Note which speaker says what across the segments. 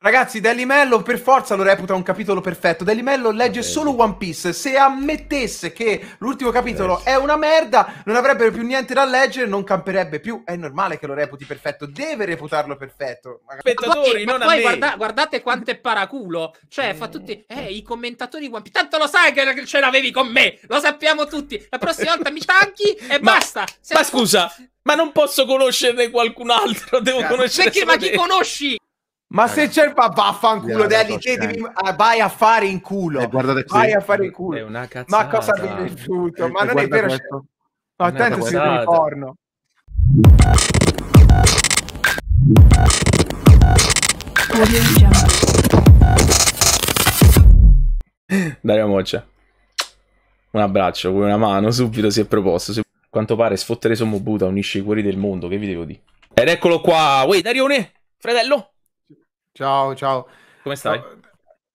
Speaker 1: Ragazzi, Daily Mello per forza lo reputa un capitolo perfetto. Daily Mello legge Vabbè. solo One Piece. Se ammettesse che l'ultimo capitolo Vabbè. è una merda, non avrebbe più niente da leggere, non camperebbe più. È normale che lo reputi perfetto, deve reputarlo perfetto.
Speaker 2: Spettatori,
Speaker 3: ma poi, non ma poi guarda, guardate quanto è paraculo. Cioè, mm. fa tutti eh, i commentatori di One Piece. Tanto lo sai che ce l'avevi con me, lo sappiamo tutti. La prossima volta mi tanchi e ma, basta. Se ma
Speaker 2: scusa, ma non posso conoscerne qualcun altro, devo Cazzo. Cioè, conoscere Perché, ma chi
Speaker 3: conosci? Ma Ragazzi,
Speaker 1: se c'è il papà, vaffanculo, Deli, te devi, dai. Ah, vai a fare in culo. Eh, guardate qui. Vai a fare in culo. È una cazzata. Ma cosa mi è piaciuto? Eh, Ma eh, non è vero. Questo.
Speaker 2: No, attento, si vede il porno. Dario Moccia. Un abbraccio, poi una mano, subito si è proposto. Se... Quanto pare sfottere Sommo Buda unisce i cuori del mondo, che vi devo dire? Ed eccolo qua, uè Darione,
Speaker 1: fratello, Ciao, ciao. Come stai? No,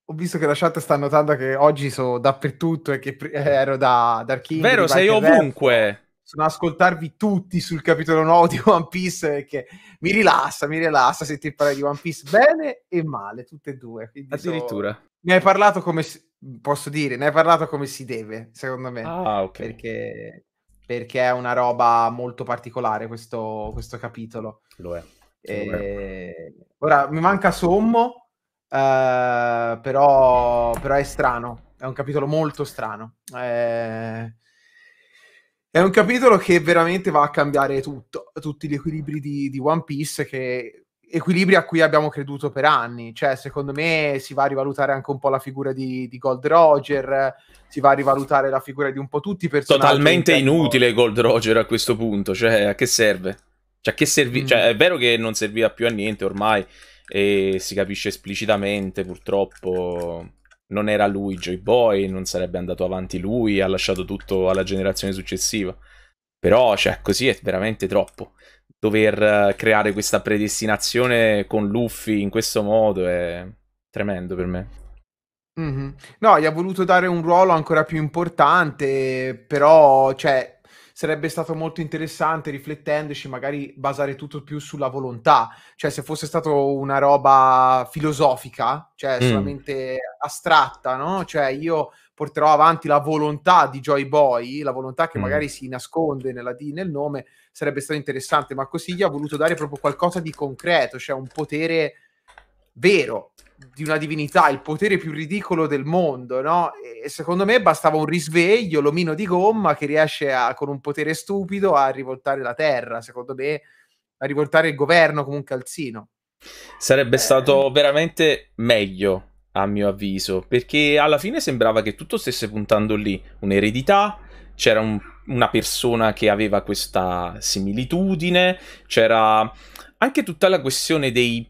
Speaker 1: ho visto che la chat sta notando che oggi sono dappertutto e che eh, ero da Dark King. Vero, sei ovunque. Verso. Sono ad ascoltarvi tutti sul capitolo nuovo di One Piece perché mi rilassa, mi rilassa sentire parlare di One Piece bene e male, tutte e due. Addirittura. So... Ne hai parlato come si... posso dire, ne hai parlato come si deve, secondo me. Ah, ok. Perché perché è una roba molto particolare questo, questo capitolo. Lo è. E... Ehm, ora mi manca Sommo, eh, però, però, è strano, è un capitolo molto strano. Eh, è un capitolo che veramente va a cambiare tutto, tutti gli equilibri di, di One Piece, che, equilibri a cui abbiamo creduto per anni. Cioè, secondo me si va a rivalutare anche un po' la figura di, di Gold Roger, si va a rivalutare la figura di un po' tutti i personaggi. Totalmente inutile
Speaker 2: Gold Roger a questo punto, cioè a che serve? Cioè, che servi- mm. cioè, è vero che non serviva più a niente ormai, e si capisce esplicitamente, purtroppo non era lui Joy Boy, non sarebbe andato avanti lui, ha lasciato tutto alla generazione successiva. Però, cioè, così è veramente troppo. Dover eh, creare questa predestinazione con Luffy in questo modo è tremendo per me.
Speaker 1: Mm-hmm. No, gli ha voluto dare un ruolo ancora più importante, però, cioè, sarebbe stato molto interessante riflettendoci magari basare tutto più sulla volontà, cioè se fosse stata una roba filosofica, cioè mm. solamente astratta, no? Cioè io porterò avanti la volontà di Joy Boy, la volontà che mm. magari si nasconde nella D nel nome, sarebbe stato interessante, ma così gli ha voluto dare proprio qualcosa di concreto, cioè un potere vero, di una divinità, il potere più ridicolo del mondo, no? E secondo me bastava un risveglio, l'omino di gomma che riesce a, con un potere stupido a rivoltare la terra, secondo me, a rivoltare il governo come un calzino.
Speaker 2: Sarebbe eh. stato veramente meglio, a mio avviso, perché alla fine sembrava che tutto stesse puntando lì, un'eredità, c'era un, una persona che aveva questa similitudine, c'era anche tutta la questione dei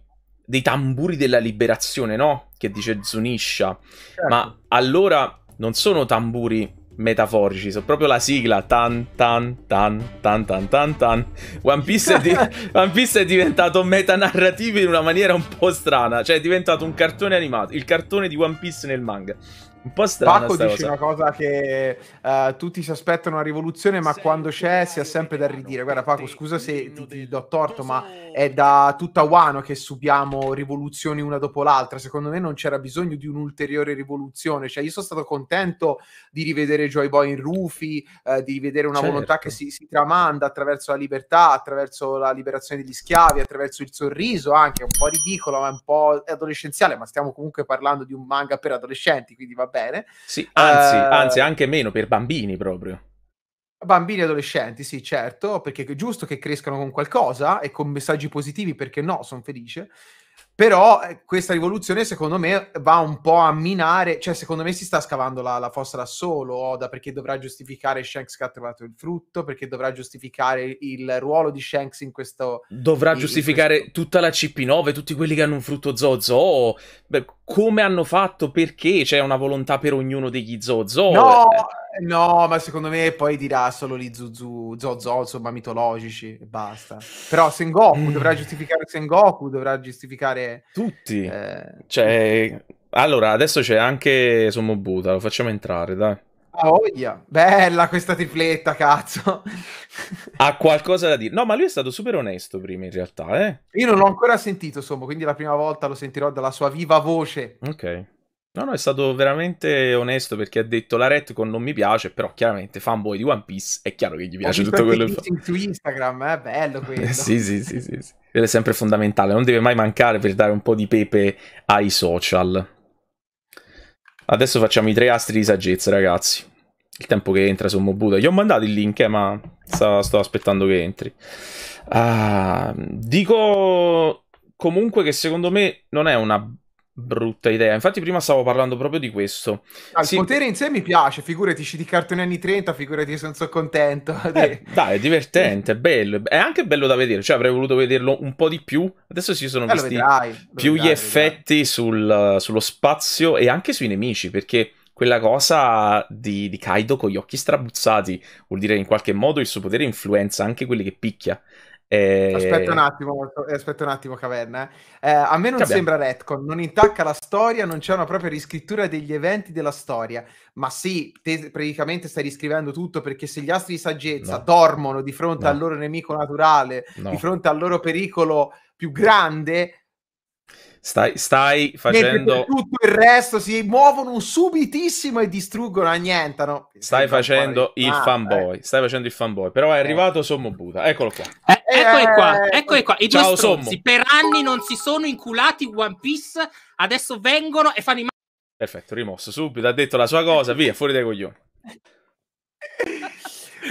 Speaker 2: dei tamburi della liberazione, no? Che dice Zunisha. Certo. Ma allora non sono tamburi metaforici, sono proprio la sigla tan tan tan tan tan tan tan. One Piece è, di- One Piece è diventato metanarrativo in una maniera un po' strana, cioè è diventato un cartone animato, il cartone di One Piece nel manga. Un po' strano. Paco dice cosa. una
Speaker 1: cosa che uh, tutti si aspettano una rivoluzione, ma quando c'è si ha sempre da ridire. Guarda, Paco, scusa se ti, ti do torto, ma è da tutta Wano che subiamo rivoluzioni una dopo l'altra. Secondo me non c'era bisogno di un'ulteriore rivoluzione. Cioè, io sono stato contento di rivedere Joy Boy in Rufy, uh, eh, di rivedere una certo. volontà che si, si, tramanda attraverso la libertà, attraverso la liberazione degli schiavi, attraverso il sorriso, anche un po' ridicolo, ma un po' adolescenziale. Ma stiamo comunque parlando di un manga per adolescenti, quindi va bene. Sì, anzi, uh, anzi,
Speaker 2: anche meno per bambini proprio.
Speaker 1: Bambini e adolescenti, sì, certo, perché è giusto che crescano con qualcosa e con messaggi positivi, perché no, sono felice. Però eh, questa rivoluzione, secondo me, va un po' a minare, cioè, secondo me si sta scavando la, la fossa da solo, Oda, perché dovrà giustificare Shanks che ha trovato il frutto, perché dovrà giustificare il ruolo di Shanks in questo...
Speaker 2: Dovrà in, giustificare in questo... tutta la CP9, tutti quelli che hanno un frutto Zozo, beh, come hanno fatto, perché c'è una volontà per ognuno degli Zozo. No,
Speaker 1: eh. no, ma secondo me poi dirà solo gli Zuzu, Zozo, insomma, mitologici e basta. Però Sengoku mm. dovrà giustificare Sengoku, dovrà giustificare...
Speaker 2: Tutti. Eh... Cioè... Allora, adesso c'è anche Sommo lo facciamo entrare, dai.
Speaker 1: Ah, oh Bella questa tripletta, cazzo.
Speaker 2: ha qualcosa da dire. No, ma lui è stato super onesto prima in realtà, eh.
Speaker 1: Io non l'ho ancora sentito, insomma, quindi la prima volta lo sentirò dalla sua viva voce.
Speaker 2: Ok. No, no, è stato veramente onesto perché ha detto la retcon non mi piace, però chiaramente fanboy di One Piece è chiaro che gli piace tutto quello che fa.
Speaker 1: su Instagram, è eh?
Speaker 3: bello quello. sì,
Speaker 2: sì, sì, sì, sì. è sempre fondamentale, non deve mai mancare per dare un po' di pepe ai social. Adesso facciamo i tre astri di saggezza, ragazzi. Il tempo che entra su Mobuda. Gli ho mandato il link, eh, ma sto, sto aspettando che entri. Ah, dico comunque che secondo me non è una brutta idea. Infatti, prima stavo parlando proprio di questo. Ah, il
Speaker 1: potere in sé mi piace, figurati di cartoni anni 30, figurati sono so contento. Eh,
Speaker 2: dai, è divertente, è bello, è anche bello da vedere. Cioè, avrei voluto vederlo un po' di più. Adesso si sono eh, visti vedrai, più vedrai, gli effetti sul, sullo spazio e anche sui nemici, perché quella cosa di, di, Kaido con gli occhi strabuzzati vuol dire che in qualche modo il suo potere influenza anche quelli che picchia. E... Eh, aspetta un
Speaker 1: attimo, aspetta un attimo, Caverna. Eh. eh, a me non C'è sembra retcon, non intacca la storia, non c'è una propria riscrittura degli eventi della storia. Ma sì, te praticamente stai riscrivendo tutto perché se gli astri di saggezza no. dormono di fronte no. al loro nemico naturale, no. di fronte al loro pericolo più grande,
Speaker 2: Stai, stai, facendo
Speaker 1: tutto il resto si muovono subitissimo e distruggono annientano ah,
Speaker 2: stai facendo il ah, fanboy eh. stai facendo il fanboy però è eh. arrivato Sommo Buta eccolo qua
Speaker 3: eh, eccoli qua, eh, eccoli qua. I Ciao, due stronzi per anni non si sono inculati One Piece, adesso vengono e fanno i...
Speaker 2: Perfetto, rimosso subito, ha detto la sua cosa, via, fuori dai coglioni.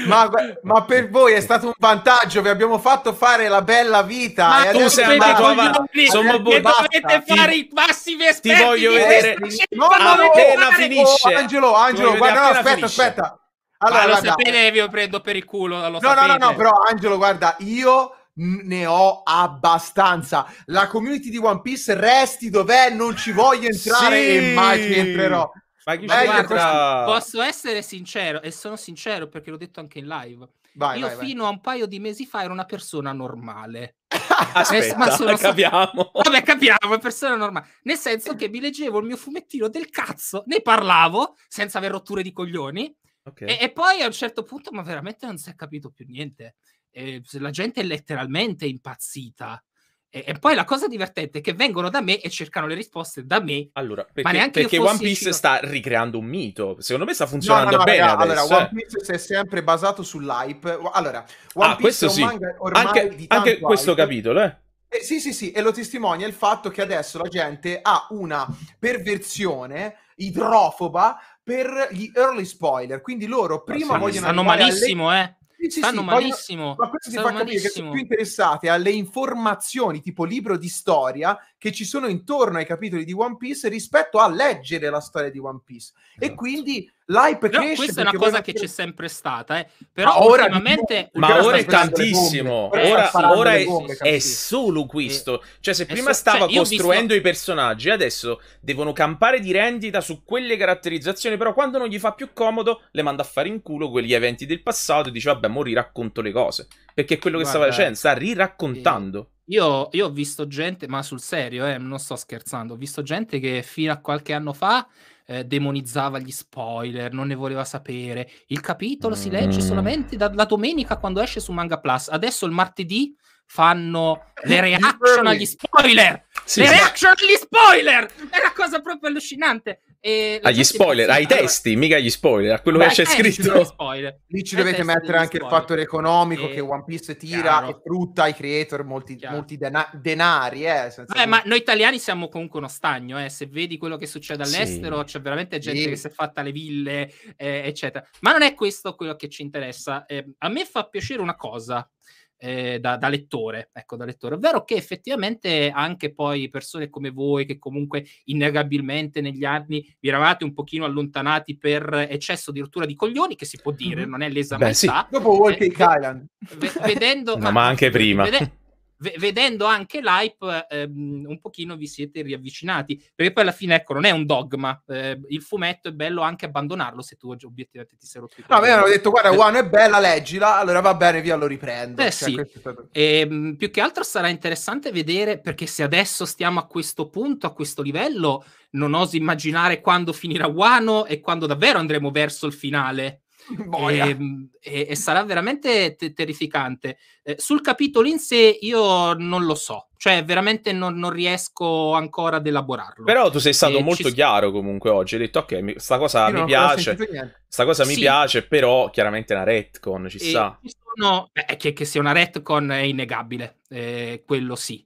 Speaker 1: Ma, ma, per voi è stato un vantaggio, vi abbiamo fatto fare la bella vita. Ma e tu sei andato avanti, sono bo- dovete
Speaker 3: fare i massimi esperti. Ti voglio vedere. No, no, no, appena finisce. Oh, Angelo, Angelo, guarda, aspetta, finisce. aspetta. Allora, lo guarda, sapete, io prendo per il culo. no, no, no, no, però
Speaker 1: Angelo, guarda, io ne ho abbastanza. La community di One Piece resti dov'è,
Speaker 3: non ci voglio entrare sì! e mai ci entrerò. Ma chi Guarda, posso essere sincero e sono sincero perché l'ho detto anche in live. Vai, Io vai, fino vai. a un paio di mesi fa ero una persona normale.
Speaker 4: Aspetta, ma sono,
Speaker 3: capiamo. Vabbè, capiamo, persona normale. Nel senso che mi leggevo il mio fumettino del cazzo, ne parlavo senza aver rotture di coglioni Okay. E, e, poi a un certo punto, ma veramente non si è capito più niente. E, ehm, la gente è letteralmente impazzita. E, e, poi la cosa divertente è che vengono da me e cercano le risposte da me. Allora, perché, ma neanche perché One Piece cino...
Speaker 2: sta ricreando un mito. Secondo me sta funzionando no, no, no, bene. Raga, adesso, allora, eh. One
Speaker 1: Piece è sempre basato sull'hype. Allora, One ah, Piece è un sì. manga ormai anche, di tanto anche questo hype. capitolo, eh. Eh, sì, sì, sì, e lo testimonia il fatto che adesso la gente ha una perversione idrofoba per gli early spoiler. Quindi loro prima vogliono... Stanno malissimo, alle... eh? Sì, sì, stanno sì, malissimo. Vogliono... Ma questo stanno ti fa malissimo. che sono più interessati alle informazioni tipo libro di storia che ci sono intorno ai capitoli di One Piece rispetto a leggere la storia di One Piece. Esatto. E quindi l'hype però cresce.
Speaker 3: Questa è una cosa che c'è sempre stata, eh. però ma ora ultimamente... ma ora è tantissimo, ora, ora è, bombe, è,
Speaker 2: solo questo. Eh, cioè se prima so, stava cioè, costruendo visto... i personaggi, adesso devono campare di rendita su quelle caratterizzazioni, però quando non gli fa più comodo le manda a fare in culo quegli eventi del passato e dice vabbè, mo riracconto le cose. Perché è quello che Guarda, stava facendo, sta riraccontando. Sì.
Speaker 3: Io, io, ho visto gente, ma sul serio, eh, non sto scherzando, ho visto gente che fino a qualche anno fa eh, demonizzava gli spoiler, non ne voleva sapere. Il capitolo mm. si legge mm. solamente dalla domenica quando esce su Manga Plus. Adesso il martedì fanno le reaction agli spoiler. Sì, le sì. reaction agli spoiler! È una cosa proprio allucinante. E agli spoiler, pensa, ai allora...
Speaker 2: testi, mica agli spoiler, a quello
Speaker 1: Beh, che c'è scritto. Lì ci dovete mettere anche spoiler. il fattore economico e... che One Piece tira Chiaro. e frutta ai creator molti, molti dena- denari. Eh, Vabbè, ma
Speaker 3: noi italiani siamo comunque uno stagno, eh. se vedi quello che succede all'estero sì. c'è veramente gente sì. che si è fatta le ville, eh, eccetera. Ma non è questo quello che ci interessa. Eh, a me fa piacere una cosa, eh, da, da, lettore, ecco, da lettore. Ovvero che effettivamente anche poi persone come voi, che comunque innegabilmente negli anni vi eravate un pochino allontanati per eccesso di rottura di coglioni, che si può dire, non è l'esame. Beh, Sì. Dopo Walking eh, Island. V- vedendo... no, ma, ma
Speaker 2: anche prima. Vede-
Speaker 3: v- vedendo anche l'hype ehm, un pochino vi siete riavvicinati, perché poi alla fine ecco non è un dogma, eh, il fumetto è bello anche abbandonarlo se tu obiettivamente ti sei rotto No, me hanno detto guarda eh. One è
Speaker 1: bella, leggila, allora va bene, via lo riprendo. Eh cioè, sì, stato...
Speaker 3: e, ehm, più che altro sarà interessante vedere perché se adesso stiamo a questo punto, a questo livello, non oso immaginare quando finirà Wano e quando davvero andremo verso il finale E, ehm, e, e, sarà veramente te- terrificante. Eh, sul capitolo in sé io non lo so, cioè veramente non, non riesco ancora ad elaborarlo.
Speaker 2: Però tu sei stato e eh, molto ci... chiaro comunque oggi, hai detto ok, mi, sta cosa io mi piace, sta cosa mi piace, però chiaramente è una retcon, ci sta.
Speaker 3: Sono... Beh, che, che sia una retcon è innegabile, eh, quello sì.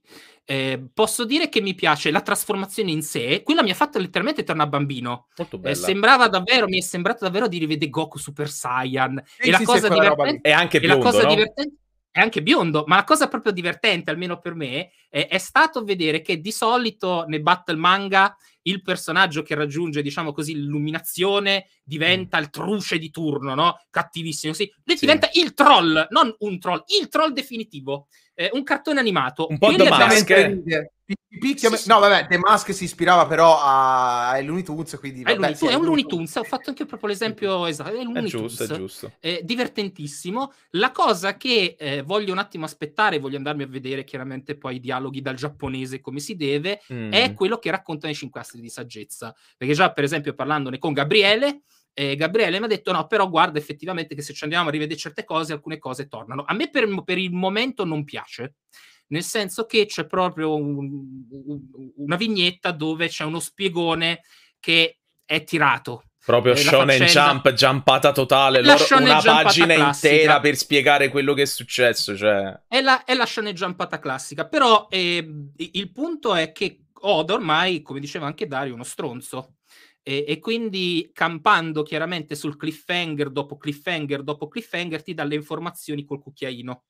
Speaker 3: Eh, posso dire che mi piace la trasformazione in sé, quella mi ha fatto letteralmente tornare bambino. Eh, sembrava davvero, mi è sembrato davvero di rivedere Goku Super Saiyan. Sì, e, la cosa, roba... e e la cosa no? divertente è anche biondo, ma la cosa proprio divertente, almeno per me, è, è, stato vedere che di solito nel battle manga il personaggio che raggiunge, diciamo così, l'illuminazione diventa mm. il truce di turno, no? Cattivissimo, sì. Lui sì. diventa il troll, non un troll, il troll definitivo. Eh, un cartone animato. Un po' da maschere. P- sì, sì. No, vabbè, The Mask si
Speaker 1: ispirava però a, a Looney Tunes, quindi... Vabbè, è, Looney, sì, è, è un Looney Tunes, ho fatto anche
Speaker 3: proprio l'esempio esatto, è, è giusto, Tunes. è giusto. Eh, divertentissimo. La cosa che eh, voglio un attimo aspettare, voglio andarmi a vedere chiaramente poi i dialoghi dal giapponese come si deve, mm. è quello che raccontano i cinque astri di saggezza. Perché già, per esempio, parlandone con Gabriele, eh, Gabriele mi ha detto no, però guarda effettivamente che se ci andiamo a rivedere certe cose, alcune cose tornano. A me per, per il momento non piace, nel senso che c'è proprio un, un, una vignetta dove c'è uno spiegone che è tirato. Proprio eh, Shonen faccenda...
Speaker 2: Jump, giampata totale, loro, una pagina classica. intera per spiegare quello che è successo. Cioè...
Speaker 3: È, la, è la Shonen Jumpata classica, però eh, il punto è che Oda ormai, come diceva anche Dario, è uno stronzo. E, e, quindi campando chiaramente sul cliffhanger dopo cliffhanger dopo cliffhanger ti dà le informazioni col cucchiaino.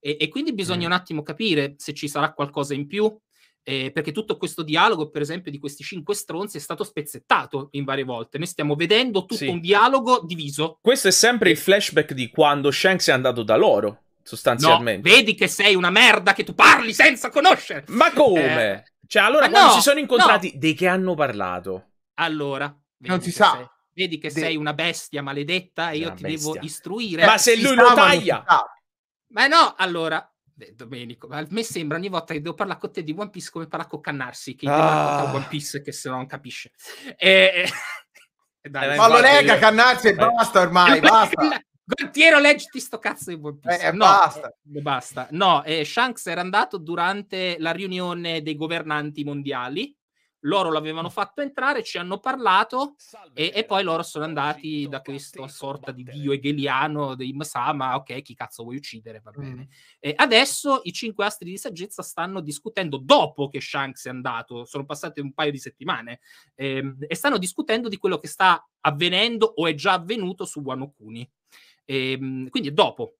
Speaker 3: E, e quindi bisogna mm. un attimo capire se ci sarà qualcosa in più, eh, perché tutto questo dialogo, per esempio, di questi cinque stronzi è stato spezzettato in varie volte. Noi stiamo vedendo tutto sì. un dialogo diviso. Questo è sempre il flashback di quando Shanks è andato da loro, sostanzialmente. No, vedi che sei una merda che tu parli senza conoscere. Ma come? Eh, cioè, allora quando no, si sono incontrati,
Speaker 2: no. di che hanno parlato? Allora, non si sa. Sei,
Speaker 3: vedi che De... sei una bestia maledetta e una io ti bestia. devo istruire. Ma se lui lo taglia, ma no, allora, Domenico, a me sembra ogni volta che devo parlare con te di One Piece come parla con Cannarsi, che ah. One Piece che se no non capisce. Eh, eh, e... Dai, ma lo lega Cannarsi e basta ormai, basta. Gontiero, leggiti sto cazzo di One Piece. Eh, no, eh, basta. Eh, basta. No, eh, Shanks era andato durante la riunione dei governanti mondiali loro l'avevano fatto entrare, ci hanno parlato e, e, poi loro sono andati da questa sorta di dio hegeliano dei Masama, ok, chi cazzo vuoi uccidere, va mm. bene. Mm. E adesso i cinque astri di saggezza stanno discutendo, dopo che Shanks è andato, sono passate un paio di settimane, ehm, e stanno discutendo di quello che sta avvenendo o è già avvenuto su Wanokuni. Ehm, quindi è dopo,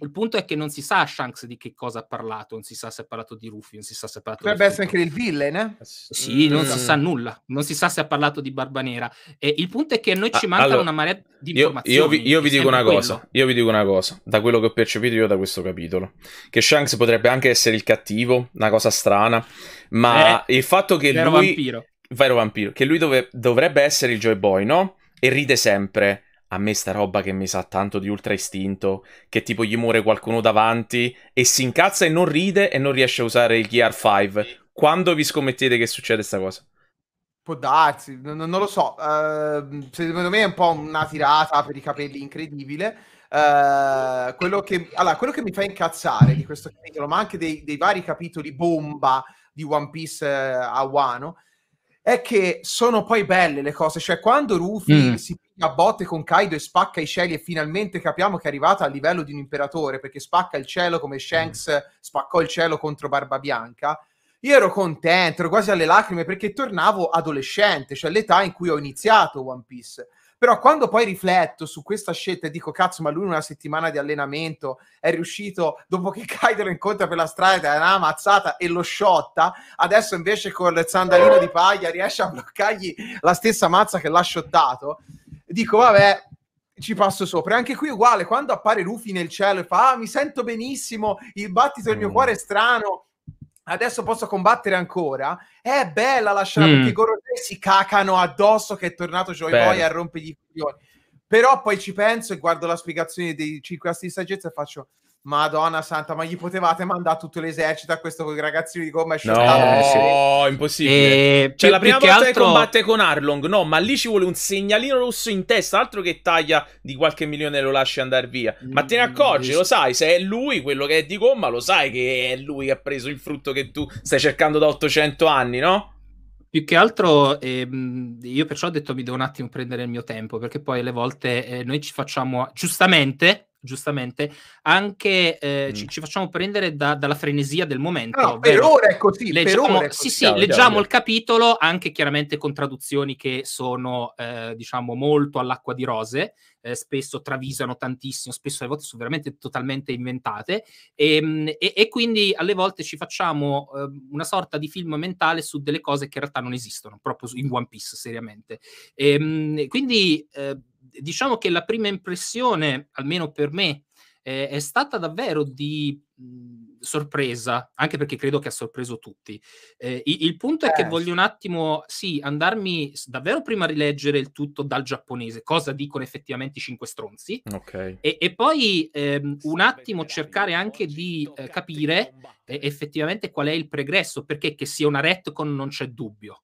Speaker 3: il punto è che non si sa a Shanks di che cosa ha parlato, non si sa se ha parlato di Ruffy, non si sa se ha parlato Potrebbe essere anche
Speaker 1: del villain, eh? Sì,
Speaker 3: non mm. si sa nulla, non si sa se ha parlato di Barba Nera. E il punto è che a noi ah, ci ah, manca allora, una marea di io, informazioni. Io vi, io vi dico una quello. cosa,
Speaker 2: io vi dico una cosa, da quello che ho percepito io da questo capitolo, che Shanks potrebbe anche essere il cattivo, una cosa strana, ma eh, il fatto che vero lui... Vampiro. Vero vampiro. Che lui dove, dovrebbe essere il Joy Boy, no? E ride sempre a me sta roba che mi sa tanto di ultra istinto, che tipo gli muore qualcuno davanti e si incazza e non ride e non riesce a usare il Gear 5. Quando vi scommettete che succede questa cosa?
Speaker 1: Può darsi, non, non lo so. Uh, secondo me è un po' una tirata per i capelli incredibile. Uh, quello, che, allora, quello, che, mi fa incazzare di questo capitolo, ma anche dei, dei vari capitoli bomba di One Piece uh, a Wano, è che sono poi belle le cose. Cioè, quando Rufy mm. si a botte con Kaido e spacca i cieli e finalmente capiamo che è arrivata al livello di un imperatore perché spacca il cielo come Shanks mm. spaccò il cielo contro Barba Bianca. Io ero contento, ero quasi alle lacrime perché tornavo adolescente, cioè l'età in cui ho iniziato One Piece. Però quando poi rifletto su questa scelta e dico cazzo, ma lui in una settimana di allenamento è riuscito, dopo che Kaido lo incontra per la strada, è una ammazzata e lo sciotta, adesso invece con il sandalino di paglia riesce a bloccargli la stessa mazza che l'ha sciottato dico vabbè, ci passo sopra. anche qui uguale, quando appare Rufy nel cielo e fa ah, mi sento benissimo, il battito del mio mm. cuore è strano, adesso posso combattere ancora, è bella la scena mm. perché i Gorosei si cacano addosso che è tornato Joy Beh. Boy a rompere gli coglioni. Però poi ci penso e guardo la spiegazione dei 5 assi di saggezza e faccio Madonna santa, ma gli potevate mandare tutto l'esercito a questo ragazzino di gomma No, eh,
Speaker 2: sì. Oh, impossibile. E... Eh,
Speaker 3: cioè, più, la prima volta che, altro... che combatte
Speaker 2: con Arlong, no, ma lì ci vuole un segnalino rosso in testa, altro che taglia di qualche milione e lo lasci andare via. Ma te ne mm, accorgi, mm. lo sai, se è lui quello che è di gomma, lo sai che è lui che ha preso il frutto che tu stai cercando da 800 anni, no?
Speaker 3: Più che altro, ehm, io perciò ho detto mi devo un attimo prendere il mio tempo, perché poi alle volte eh, noi ci facciamo, giustamente, giustamente, anche eh, mm. ci, ci, facciamo prendere da, dalla frenesia del momento. No, per ora è così. Leggiamo, è così, sì, sì, leggiamo il capitolo anche chiaramente con traduzioni che sono, eh, diciamo, molto all'acqua di rose. Eh, spesso travisano tantissimo, spesso alle volte sono veramente totalmente inventate e, ehm, e, e quindi alle volte ci facciamo eh, una sorta di film mentale su delle cose che in realtà non esistono, proprio in One Piece, seriamente. Ehm, e, quindi eh, diciamo che la prima impressione, almeno per me, eh, è stata davvero di mh, sorpresa, anche perché credo che ha sorpreso tutti. Eh, il, il, punto è che eh. voglio un attimo, sì, andarmi davvero prima a rileggere il tutto dal giapponese, cosa dicono effettivamente i cinque stronzi, okay. e, e, poi ehm, un attimo cercare anche di eh, capire eh, effettivamente qual è il pregresso, perché che sia una retcon non c'è dubbio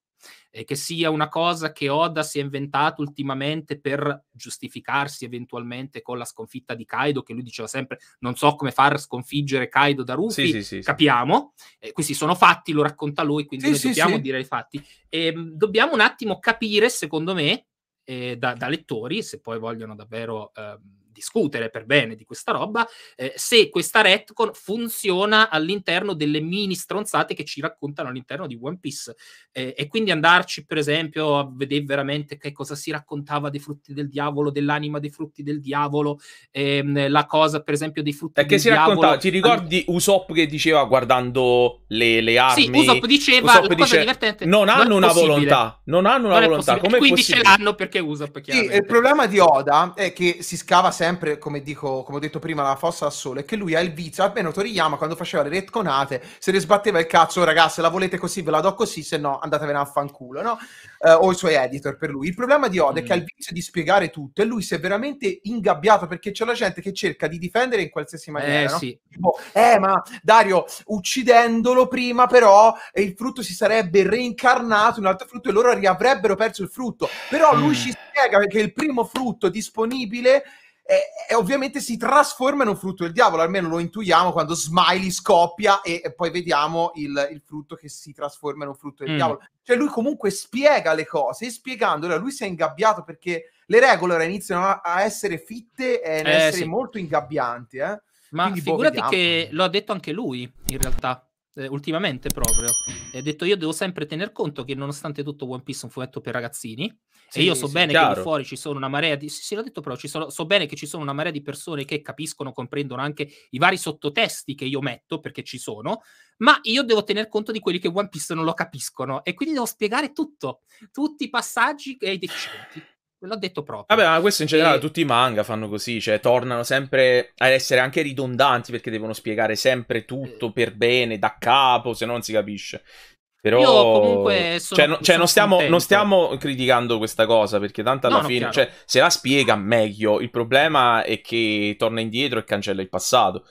Speaker 3: eh, che sia una cosa che Oda si è inventato ultimamente per giustificarsi eventualmente con la sconfitta di Kaido, che lui diceva sempre non so come far sconfiggere Kaido da Rufy, sì, sì, sì, capiamo, eh, questi sono fatti, lo racconta lui, quindi noi dobbiamo dire i fatti. E, ehm, dobbiamo un attimo capire, secondo me, eh, da, da, lettori, se poi vogliono davvero... Ehm, discutere per bene di questa roba, eh, se questa retcon funziona all'interno delle mini stronzate che ci raccontano all'interno di One Piece. Eh, e quindi andarci, per esempio, a vedere veramente che cosa si raccontava dei frutti del diavolo, dell'anima dei frutti del diavolo, ehm, la cosa, per esempio, dei frutti Perché del diavolo. Perché si racconta, ti ricordi
Speaker 2: Usopp che diceva guardando le, le armi? Sì, Usopp diceva, Usopp dice, divertente, non hanno non
Speaker 1: una possibile. volontà,
Speaker 3: non hanno una non volontà. Come quindi possibile? ce l'hanno perché Usopp,
Speaker 4: chiaramente. Sì, il
Speaker 1: problema di Oda è che si scava sempre sempre, come, dico, come ho detto prima, la fossa al sole, che lui ha il vizio, almeno Toriyama quando faceva le retconate, se ne sbatteva il cazzo, oh, ragazzi, la volete così, ve la do così, se no andatevene a fanculo, no? Eh, o i suoi editor per lui. Il problema di Oda mm. è che ha il mm. vizio di spiegare tutto e lui si è veramente ingabbiato perché c'è la gente che cerca di difendere in qualsiasi maniera, eh, no? sì. tipo, eh ma Dario, uccidendolo prima però il frutto si sarebbe reincarnato in un altro frutto e loro riavrebbero perso il frutto, però lui mm. ci spiega che il primo frutto disponibile e, e, ovviamente si trasforma in un frutto del diavolo, almeno lo intuiamo quando Smiley scoppia e, e poi vediamo il, il, frutto che si trasforma in un frutto del mm. diavolo. Cioè lui comunque spiega le cose e spiegandole, lui si è ingabbiato perché le regole ora iniziano a, a essere fitte
Speaker 3: e eh, essere sì.
Speaker 1: molto ingabbianti. Eh? Ma Quindi, boh, figurati boh,
Speaker 3: che lo ha detto anche lui, in realtà eh, ultimamente proprio, ha detto io devo sempre tener conto che nonostante tutto One Piece è un fumetto per ragazzini sì, e io so sì, bene chiaro. che fuori ci sono una marea di... Sì, sì, l'ho detto però, sono, so bene che ci sono una marea di persone che capiscono, comprendono anche i vari sottotesti che io metto, perché ci sono, ma io devo tener conto di quelli che One Piece non lo capiscono e quindi devo spiegare tutto, tutti i passaggi e i decenti l'ho detto proprio.
Speaker 2: Vabbè, ma questo in generale e... tutti i manga fanno così, cioè tornano sempre ad essere anche ridondanti perché devono spiegare sempre tutto eh. per bene, da capo, se no non si capisce. Però Io comunque sono, cioè, no, cioè non, stiamo, non, stiamo, criticando questa cosa perché tanto alla no, fine cioè, se la spiega meglio. Il problema è che torna indietro e cancella il passato.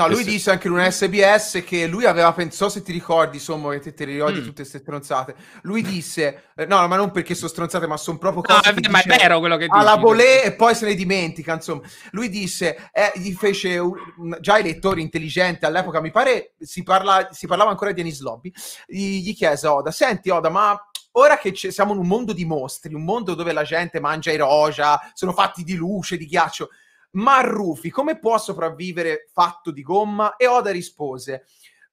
Speaker 1: No, lui se... dice anche in un SBS che lui aveva pensato, se ti ricordi, insomma, che te, te le odi mm. tutte queste stronzate. Lui disse, eh, no, ma non perché sono stronzate, ma sono proprio cose no, eh, che ma dice, è eh. vero
Speaker 3: quello che dice. Alla bolè
Speaker 1: e poi se ne dimentica, insomma. Lui disse, eh, gli fece un, mm, già i lettori intelligenti all'epoca, mi pare, si, parla, si parlava ancora di Anis Lobby, gli, gli chiese a Oda, senti Oda, ma ora che siamo in un mondo di mostri, un mondo dove la gente mangia i roja, sono fatti di luce, di ghiaccio ma Rufy come può sopravvivere fatto di gomma? E Oda rispose,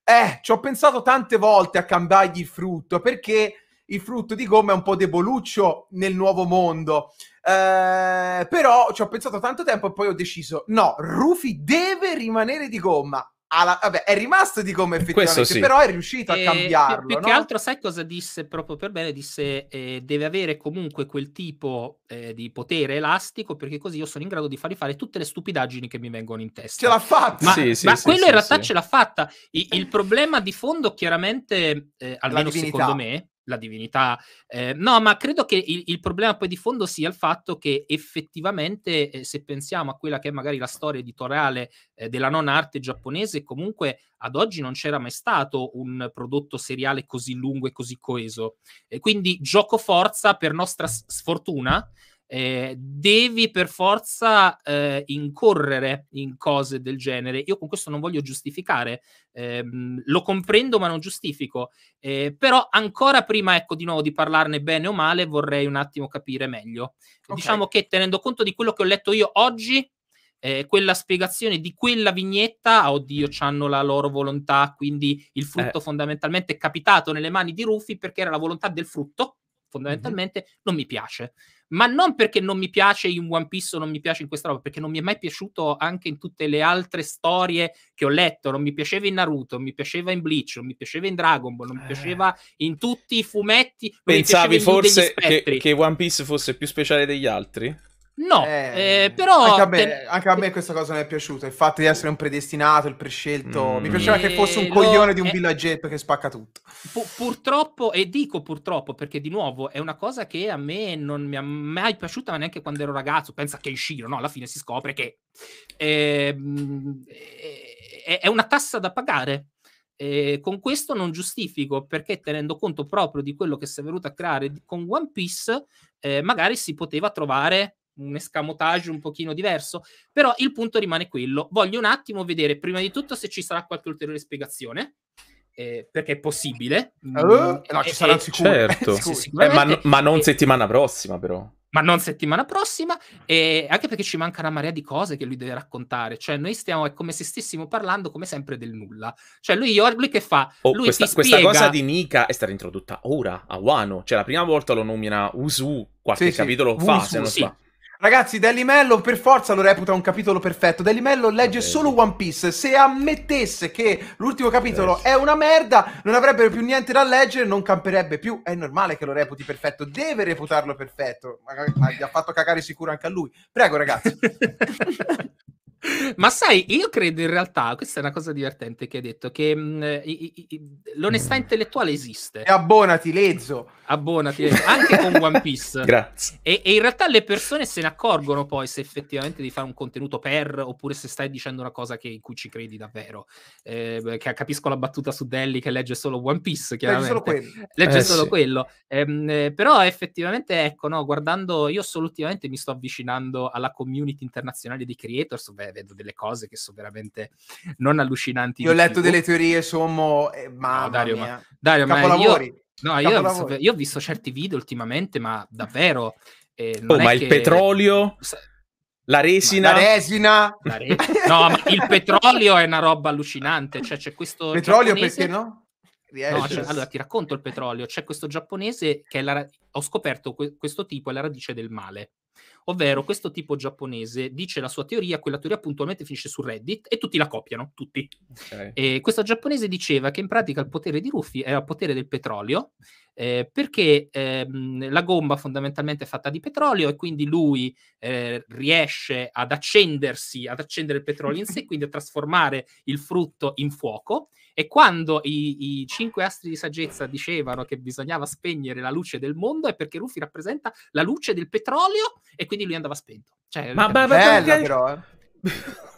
Speaker 1: eh, ci ho pensato tante volte a cambiargli il frutto perché il frutto di gomma è un po' deboluccio nel nuovo mondo. Eh, però ci ho pensato tanto tempo e poi ho deciso: no, Rufy deve rimanere di gomma alla... vabbè, è rimasto di come effettivamente, sì. però è riuscito e a eh, cambiarlo. Più, più no? che altro,
Speaker 3: sai cosa disse proprio per bene? Disse eh, deve avere comunque quel tipo eh, di potere elastico perché così io sono in grado di fargli fare tutte le stupidaggini che mi vengono in testa. Ce l'ha fatta! Ma, sì, sì, ma quello in realtà ce l'ha fatta. I, il problema di fondo chiaramente, eh, almeno secondo me, la divinità. Eh, no, ma credo che il, il, problema poi di fondo sia il fatto che effettivamente, eh, se pensiamo a quella che è magari la storia editoriale eh, della non arte giapponese, comunque ad oggi non c'era mai stato un prodotto seriale così lungo e così coeso. E quindi gioco forza per nostra sfortuna. S- eh, devi per forza eh, incorrere in cose del genere. Io con questo non voglio giustificare, ehm, lo comprendo ma non giustifico, eh, però ancora prima, ecco, di nuovo di parlarne bene o male, vorrei un attimo capire meglio. Okay. Diciamo che tenendo conto di quello che ho letto io oggi, eh, quella spiegazione di quella vignetta, ah, oddio, mm. hanno la loro volontà, quindi il eh. frutto eh. fondamentalmente è capitato nelle mani di Ruffy perché era la volontà del frutto, fondamentalmente mm-hmm. non mi piace ma non perché non mi piace in One Piece o non mi piace in questa roba, perché non mi è mai piaciuto anche in tutte le altre storie che ho letto, non mi piaceva in Naruto, non mi piaceva in Bleach, non mi piaceva in Dragon Ball, non mi piaceva in tutti i fumetti. Pensavi forse che,
Speaker 2: che One Piece fosse più speciale degli altri?
Speaker 3: No, eh, eh, però anche a, me, te...
Speaker 1: anche a, me, questa cosa non è piaciuta. Il fatto di essere un predestinato, il prescelto. Mm. Mi piaceva che fosse un eh, lo... coglione di un eh... villaggetto che spacca tutto.
Speaker 3: Pu- purtroppo, e dico purtroppo perché di nuovo è una cosa che a me non mi è mai piaciuta, ma neanche quando ero ragazzo. Pensa che è in Shiro, no? Alla fine si scopre che ehm, è, è una tassa da pagare. Eh, con questo non giustifico perché tenendo conto proprio di quello che si è venuto a creare con One Piece, eh, magari si poteva trovare un escamotage un pochino diverso, però il punto rimane quello. Voglio un attimo vedere prima di tutto se ci sarà qualche ulteriore spiegazione. Eh, perché è possibile, uh, no, ci sarà sicuro. certo, sì, eh, ma, ma, non
Speaker 2: settimana prossima, però.
Speaker 3: Ma non settimana prossima, e anche perché ci manca una marea di cose che lui deve raccontare. Cioè, noi stiamo, è come se stessimo parlando, come sempre, del nulla. Cioè, lui, lui che fa? Oh, lui questa, spiega... questa, cosa di
Speaker 2: Nika è stata introdotta ora a Wano. Cioè, la prima volta lo nomina Usu qualche sì, capitolo sì. fa. Usu, se non sì. so.
Speaker 1: Ragazzi, Daily Mello per forza lo reputa un capitolo perfetto. Daily Mello legge Vabbè. solo One Piece. Se ammettesse che l'ultimo capitolo Vabbè. è una merda, non avrebbe più niente da leggere, non camperebbe più. È normale che lo reputi perfetto, deve reputarlo perfetto. Ma, ma gli ha fatto cagare sicuro anche a lui.
Speaker 3: Prego, ragazzi. Ma sai, io credo in realtà, questa è una cosa divertente che hai detto, che mh, mm, i, i, i, l'onestà mm. intellettuale esiste. E abbonati, Lezzo. Abbonati, Lezzo. Eh, anche con One Piece. Grazie. E, e, in realtà le persone se ne accorgono poi se effettivamente devi fare un contenuto per, oppure se stai dicendo una cosa che, in cui ci credi davvero. Eh, capisco la battuta su Delli che legge solo One Piece, chiaramente. Legge solo quello. Legge eh, solo sì. quello. Ehm, eh, però effettivamente, ecco, no, guardando, io solo ultimamente mi sto avvicinando alla community internazionale dei creators, beh, vedo delle cose che sono veramente non allucinanti. Io ho letto più. delle teorie,
Speaker 1: sommo, eh, no, Dario, mia. ma Dario, Capolavori. ma io, no, io ho, visto,
Speaker 3: io ho, visto, certi video ultimamente, ma davvero... Eh, oh, ma che... il petrolio... La resina. La resina. No, ma il petrolio è una roba allucinante. Cioè, c'è questo. Petrolio giapponese... perché no? No, cioè, allora ti racconto il petrolio. C'è questo giapponese che la... ho scoperto que- questo tipo è la radice del male. Ovvero, questo tipo giapponese dice la sua teoria, quella teoria puntualmente finisce su Reddit e tutti la copiano, tutti. Okay. E questo giapponese diceva che in pratica il potere di Ruffy era il potere del petrolio, eh, perché ehm, la gomma fondamentalmente è fatta di petrolio e quindi lui eh, riesce ad accendersi, ad accendere il petrolio in sé, quindi a trasformare il frutto in fuoco e quando i, i, cinque astri di saggezza dicevano che bisognava spegnere la luce del mondo, è perché Rufy rappresenta la luce del petrolio e quindi lui andava spento. Cioè, ma, ma, ma, perché...
Speaker 1: però, eh.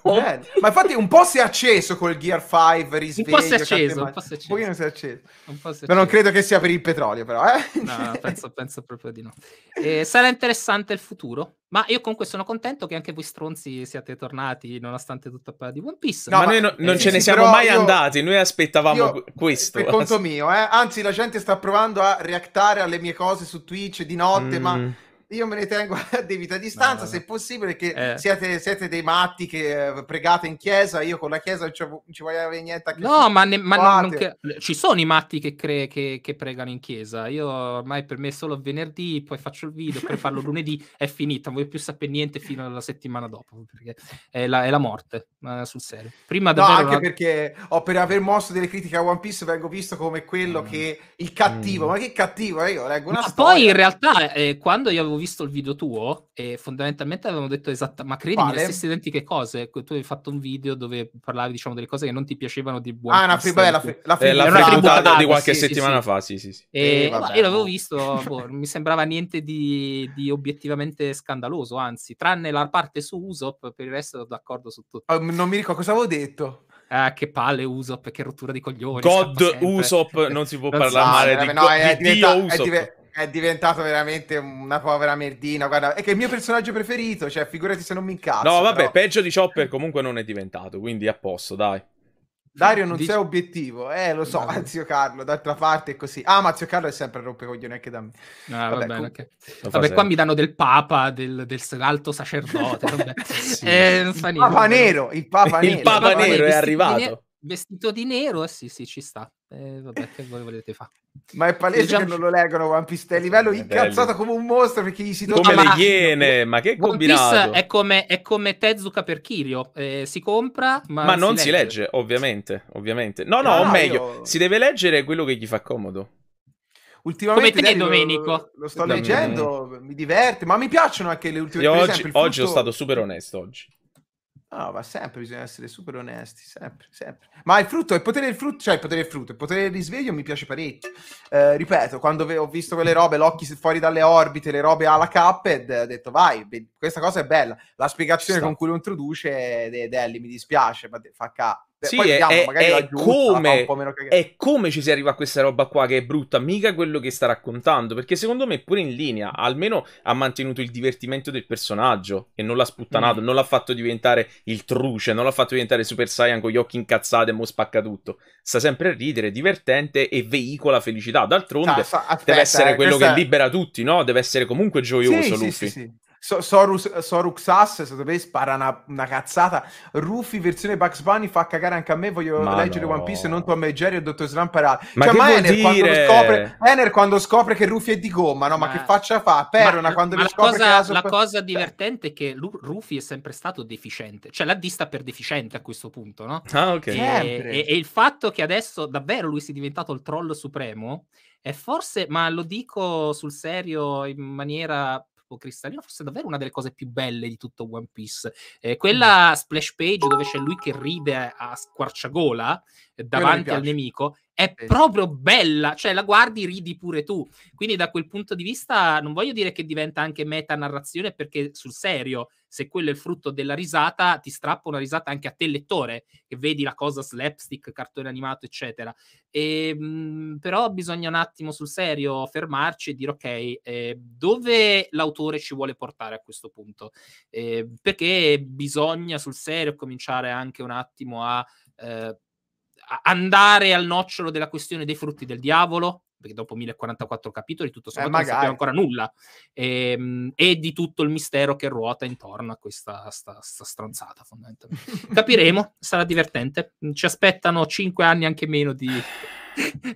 Speaker 1: Oh, eh, ma infatti un po' si è acceso col Gear 5 risveglio. Un po' si è acceso, un po'
Speaker 3: si è acceso. si è acceso. un si è acceso. Ma non credo che sia
Speaker 1: per il petrolio però, eh? No, penso, penso
Speaker 3: proprio di no. Eh, sarà interessante il futuro, ma io comunque sono contento che anche voi stronzi siate tornati nonostante tutta quella di One Piece. No, ma, ma noi no, eh, non eh, ce sì, ne siamo mai io,
Speaker 2: andati, noi aspettavamo io, questo. Per conto
Speaker 3: mio, eh?
Speaker 1: Anzi la gente sta provando a reactare alle mie cose su Twitch di notte, mm. ma io me ne tengo a debita distanza no, no, se possibile che eh. siete, siete, dei matti che eh, pregate in chiesa io con la chiesa non ci, voglio avere niente a che
Speaker 3: no ma, ne, ma non, che, ci sono i matti che, cre, che, che, pregano in chiesa io ormai per me è solo venerdì poi faccio il video per farlo lunedì è finita non voglio più sapere niente fino alla settimana dopo perché è la, è la morte eh, sul serio prima no, anche una...
Speaker 1: perché oh, per aver mosso delle critiche a One Piece vengo visto come quello mm. che il cattivo mm. ma che cattivo eh? io leggo una ma storia. poi
Speaker 3: in realtà eh, quando io avevo avevo visto il video tuo e fondamentalmente avevamo detto esattamente, ma credi vale. le stesse identiche cose? Ecco, tu avevi fatto un video dove parlavi, diciamo, delle cose che non ti piacevano di buon Ah, una fri- beh, la, fri- la, fri- eh, la frittata di qualche sì, settimana sì, fa, sì, sì. sì. E, eh, io l'avevo visto, boh, mi sembrava niente di, di, obiettivamente scandaloso, anzi, tranne la parte su Usopp, per il resto ero d'accordo su tutto.
Speaker 1: Oh, non mi ricordo cosa avevo detto.
Speaker 3: Ah, che palle Usopp, che rottura di coglioni. God Usopp, non si può non parlare so, di, no, di, è diventa, Dio Usopp.
Speaker 1: È dive- è diventato veramente una povera merdina. Guarda, è che è il mio personaggio preferito, cioè figurati se non mi incazzo. No, vabbè, però... peggio
Speaker 2: di Chopper comunque non è diventato, quindi a posto, dai.
Speaker 1: Dario non Dici... sei obiettivo, eh lo so, ah, vabbè. zio Carlo, d'altra parte è così. Ah, ma zio Carlo è sempre rompecoglione anche da me.
Speaker 3: Ah, vabbè, vabbè, okay. vabbè qua mi danno del Papa, del, dell'alto sacerdote, sì. eh, il, papa nero, il Papa Nero, il Papa il Papa Nero è, è arrivato. Vestito di nero, eh, sì, sì, ci sta. Eh, vabbè, che voi volete fare?
Speaker 1: Ma è palese diciamo... che non lo leggono
Speaker 3: One Piece. È a livello incazzato come un mostro perché gli si tocca. Come no, le
Speaker 2: iene, ma che combinato! È
Speaker 3: come, è come, Tezuka per Kirio. Eh, si compra, ma, ma non, si, non legge.
Speaker 2: si, legge. ovviamente. ovviamente. No, no, no o meglio, io... si deve leggere quello che gli fa comodo.
Speaker 3: Ultimamente come te, Domenico. Lo, lo sto Domenico.
Speaker 1: leggendo, mi diverte, ma mi piacciono anche le ultime cose. oggi, esempio, oggi tutto... sono stato
Speaker 2: super onesto oggi.
Speaker 1: No, ma sempre bisogna essere super onesti, sempre, sempre. Ma il frutto, il potere del frutto, cioè il potere del frutto, il potere del risveglio mi piace parecchio. Eh, ripeto, quando ho visto quelle robe, l'occhi fuori dalle orbite, le robe alla Cuphead, ho detto vai, questa cosa è bella. La spiegazione con cui lo introduce, ed de- Ellie, mi dispiace, ma de- fa ca... Sì, è, è, è, come, è,
Speaker 2: come, ci si arriva a questa roba qua che è brutta, mica quello che sta raccontando, perché secondo me pure in linea, almeno ha mantenuto il divertimento del personaggio e non l'ha sputtanato, mm. non l'ha fatto diventare il truce, non l'ha fatto diventare Super Saiyan con gli occhi incazzati e mo spacca tutto. Sta sempre a ridere, divertente e veicola felicità. D'altronde sa, sa, aspetta, deve essere eh, quello questa... che libera tutti, no? Deve essere comunque gioioso sì, Luffy. Sì, sì,
Speaker 1: So, Sorus, Soruxas, secondo me, spara una, una, cazzata. Rufy, versione Bugs Bunny, fa cagare anche a me. Voglio ma leggere no. One Piece, non Tom e Jerry o Dottor Slam Parà. Ma cioè, ma Ener quando, scopre, Ener quando scopre che Rufy è di gomma, no? Ma, ma che faccia fa? Perona quando ma la cosa, la, la
Speaker 3: cosa cioè divertente è che Rufy è sempre stato deficiente. Cioè, l'ha dista per deficiente a questo punto, no? Ah, ok. E, e, e il fatto che adesso davvero lui sia diventato il troll supremo è forse, ma lo dico sul serio in maniera tipo cristallino, forse davvero una delle cose più belle di tutto One Piece. Eh, quella splash page dove c'è lui che ride a squarciagola davanti al nemico è sì. proprio bella, cioè la guardi, ridi pure tu. Quindi da quel punto di vista non voglio dire che diventa anche meta narrazione perché sul serio, se quello è il frutto della risata, ti strappa una risata anche a te lettore, che vedi la cosa slapstick, cartone animato, eccetera. E, ehm, mh, però bisogna un attimo sul serio fermarci e dire ok, eh, dove l'autore ci vuole portare a questo punto? Eh, perché bisogna sul serio cominciare anche un attimo a eh, andare al nocciolo della questione dei frutti del diavolo, perché dopo 1044 capitoli tutto sommato eh, non sappiamo ancora nulla, e, ehm, e, di tutto il mistero che ruota intorno a questa sta, sta stronzata fondamentalmente. Capiremo, sarà divertente. Ci aspettano 5 anni anche meno di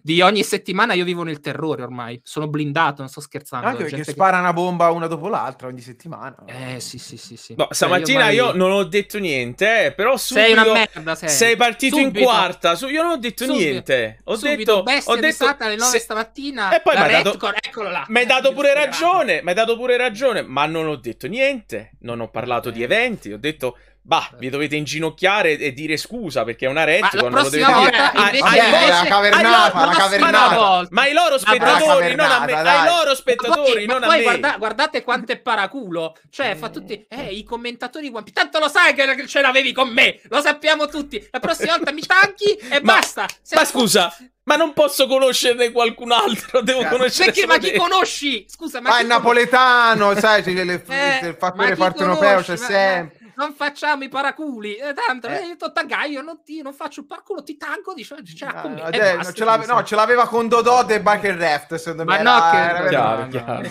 Speaker 3: di ogni settimana io vivo nel terrore ormai. Sono blindato, non sto scherzando. Anche perché spara
Speaker 1: che... una bomba una dopo l'altra ogni settimana. Eh sì, sì, sì. sì. No, cioè, stamattina io, ormai... io,
Speaker 2: non ho detto niente, eh, però subito... Sei una merda, sei. sei partito subito. in quarta. Su... Io non ho detto subito. niente. Ho detto... Bestia ho detto... alle 9 se...
Speaker 3: stamattina. E poi la hai dato... Eccolo là. Mi
Speaker 2: hai dato pure ragione, mi hai dato pure ragione, ma non ho detto niente. Non ho parlato eh. di eventi, ho detto Bah, eh. vi dovete inginocchiare e dire scusa perché è una rete. Ma la prossima dovete volta dire... Ah, invece... Ah, invece... Ah, la cavernata, ai la cavernata. Ma, no, ma ai loro spettatori, non a me. Ai loro spettatori, ma poi, non poi a me. Guarda...
Speaker 3: guardate quanto è paraculo. Cioè, fa mm. tutti... Eh, i commentatori Tanto lo sai che ce l'avevi con me. Lo sappiamo tutti. La prossima volta mi tanchi e ma... basta. Se ma
Speaker 1: scusa...
Speaker 2: Ma non posso conoscerne qualcun altro, devo certo. conoscere Perché, ma
Speaker 1: chi conosci?
Speaker 3: Scusa, ma, ma è napoletano,
Speaker 1: sai, c'è il eh, fattore partenopeo, c'è sempre
Speaker 3: non facciamo i paraculi. Eh, tanto, eh. eh io ti taggaio, non, ti, non faccio il paraculo, ti taggo. Dice, ce l'ha con me. Eh, basta, ce l'ave- no, ce
Speaker 1: l'aveva con Dodò e Bucket Raft, secondo me. Ma no, che... era, chiaro, chiaro.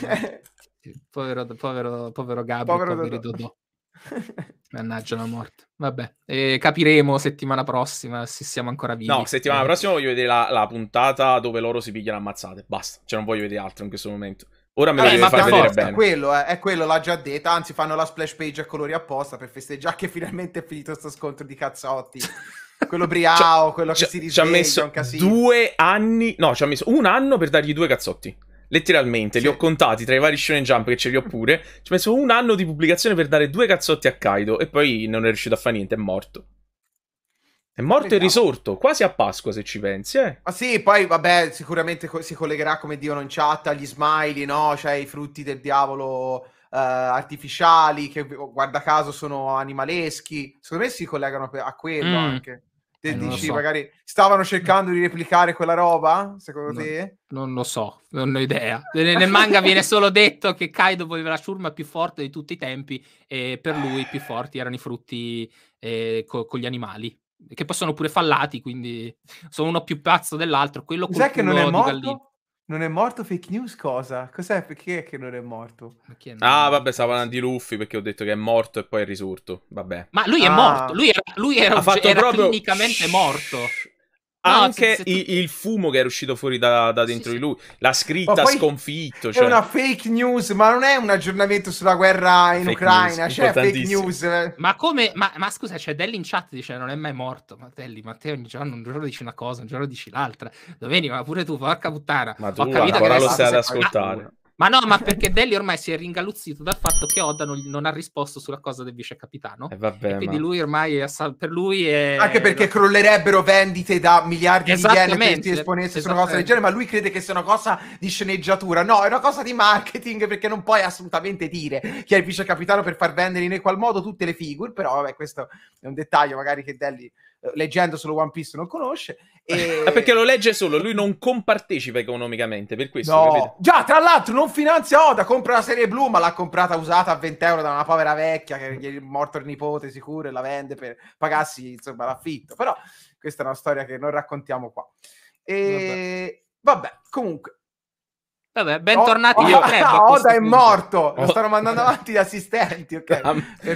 Speaker 3: povero, povero, povero Gabri, povero Dodò. Dodò. Mannaggia la morte. Vabbè, e capiremo settimana prossima se siamo ancora vivi. No, settimana
Speaker 2: prossima voglio vedere la, la puntata dove loro si pigliano ammazzate. Basta, cioè non voglio vedere altro in questo momento. Ora me lo eh, devi far vedere bene.
Speaker 1: quello, eh, è quello, l'ha già detta. Anzi, fanno la splash page a colori apposta per festeggiare che finalmente è finito questo scontro di cazzotti. quello Briao, quello
Speaker 2: che si risveglia, Ci ha messo due anni... No, ci ha messo un anno per dargli due cazzotti. Letteralmente, sì. li ho contati tra i vari Shonen Jump che ce li ho pure. Ci ha messo un anno di pubblicazione per dare due cazzotti a Kaido e poi non è riuscito a fare niente, è morto. È morto esatto. e risorto, quasi a Pasqua se ci pensi, eh.
Speaker 1: Ma sì, poi vabbè, sicuramente co- si collegherà come dicono in chat agli smiley, no? Cioè i frutti del diavolo eh, artificiali che oh, guarda caso sono animaleschi. Secondo me si collegano a quello mm. anche. Te eh, dici, so. magari stavano cercando di replicare quella roba? Secondo non, te?
Speaker 3: Non lo so, non ho idea. Nel manga viene solo detto che Kaido voleva la ciurma più forte di tutti i tempi e per lui i più forti erano i frutti eh, co- con gli animali che poi sono pure fallati, quindi sono uno più pazzo dell'altro. Quello Sai che non è morto? Gallini.
Speaker 1: Non è morto fake news cosa? Cos'è? Perché che non è morto? È ah,
Speaker 2: vabbè, stavo parlando di Luffy perché ho detto che è morto e poi è risurto. Vabbè. Ma lui è ah. morto, lui era, lui era, era proprio...
Speaker 3: clinicamente morto anche se, se
Speaker 2: tu... il fumo che era uscito fuori da, da dentro sì, di lui, la scritta sconfitto.
Speaker 1: Cioè... È una fake news, ma non è un aggiornamento sulla guerra in fake Ucraina, news, cioè fake
Speaker 3: news. Ma come, ma, ma scusa, cioè Delli in chat dice non è mai morto, Mattelli, Matteo ogni giorno un giorno dici una cosa, un giorno dici l'altra, Doveni, ma pure tu, porca puttana. Ma tu, ho capito ancora che lo stai ad ah, ascoltare. Ma... Ma no, ma perché Delli ormai si è ringaluzzito dal fatto che Oda non, non ha risposto sulla cosa del vice capitano.
Speaker 1: Eh, vabbè,
Speaker 2: e
Speaker 3: quindi ma... lui ormai è assal- per lui è... Anche perché
Speaker 1: crollerebbero vendite da miliardi di yen se si esponesse su una cosa del genere, ma lui crede che sia una cosa di sceneggiatura. No, è una cosa di marketing perché non puoi assolutamente dire chi è il vice capitano per far vendere in qual modo tutte le figure, però vabbè, questo è un dettaglio magari che Delli eh, leggendo solo One Piece non conosce.
Speaker 2: E... Ah, perché lo legge solo, lui non compartecipa economicamente, per questo. No.
Speaker 1: Già, tra l'altro non finanzia Oda, compra la serie blu, ma l'ha comprata usata a 20 euro da una povera vecchia che gli è morto il nipote sicuro e la vende per pagarsi insomma, l'affitto. Però questa è una storia che non raccontiamo qua. E... Vabbè. Vabbè, comunque,
Speaker 3: Vabbè, bentornati. Oh, io, Oda, Oda è morto. Oh. stanno mandando avanti
Speaker 1: gli assistenti. Okay.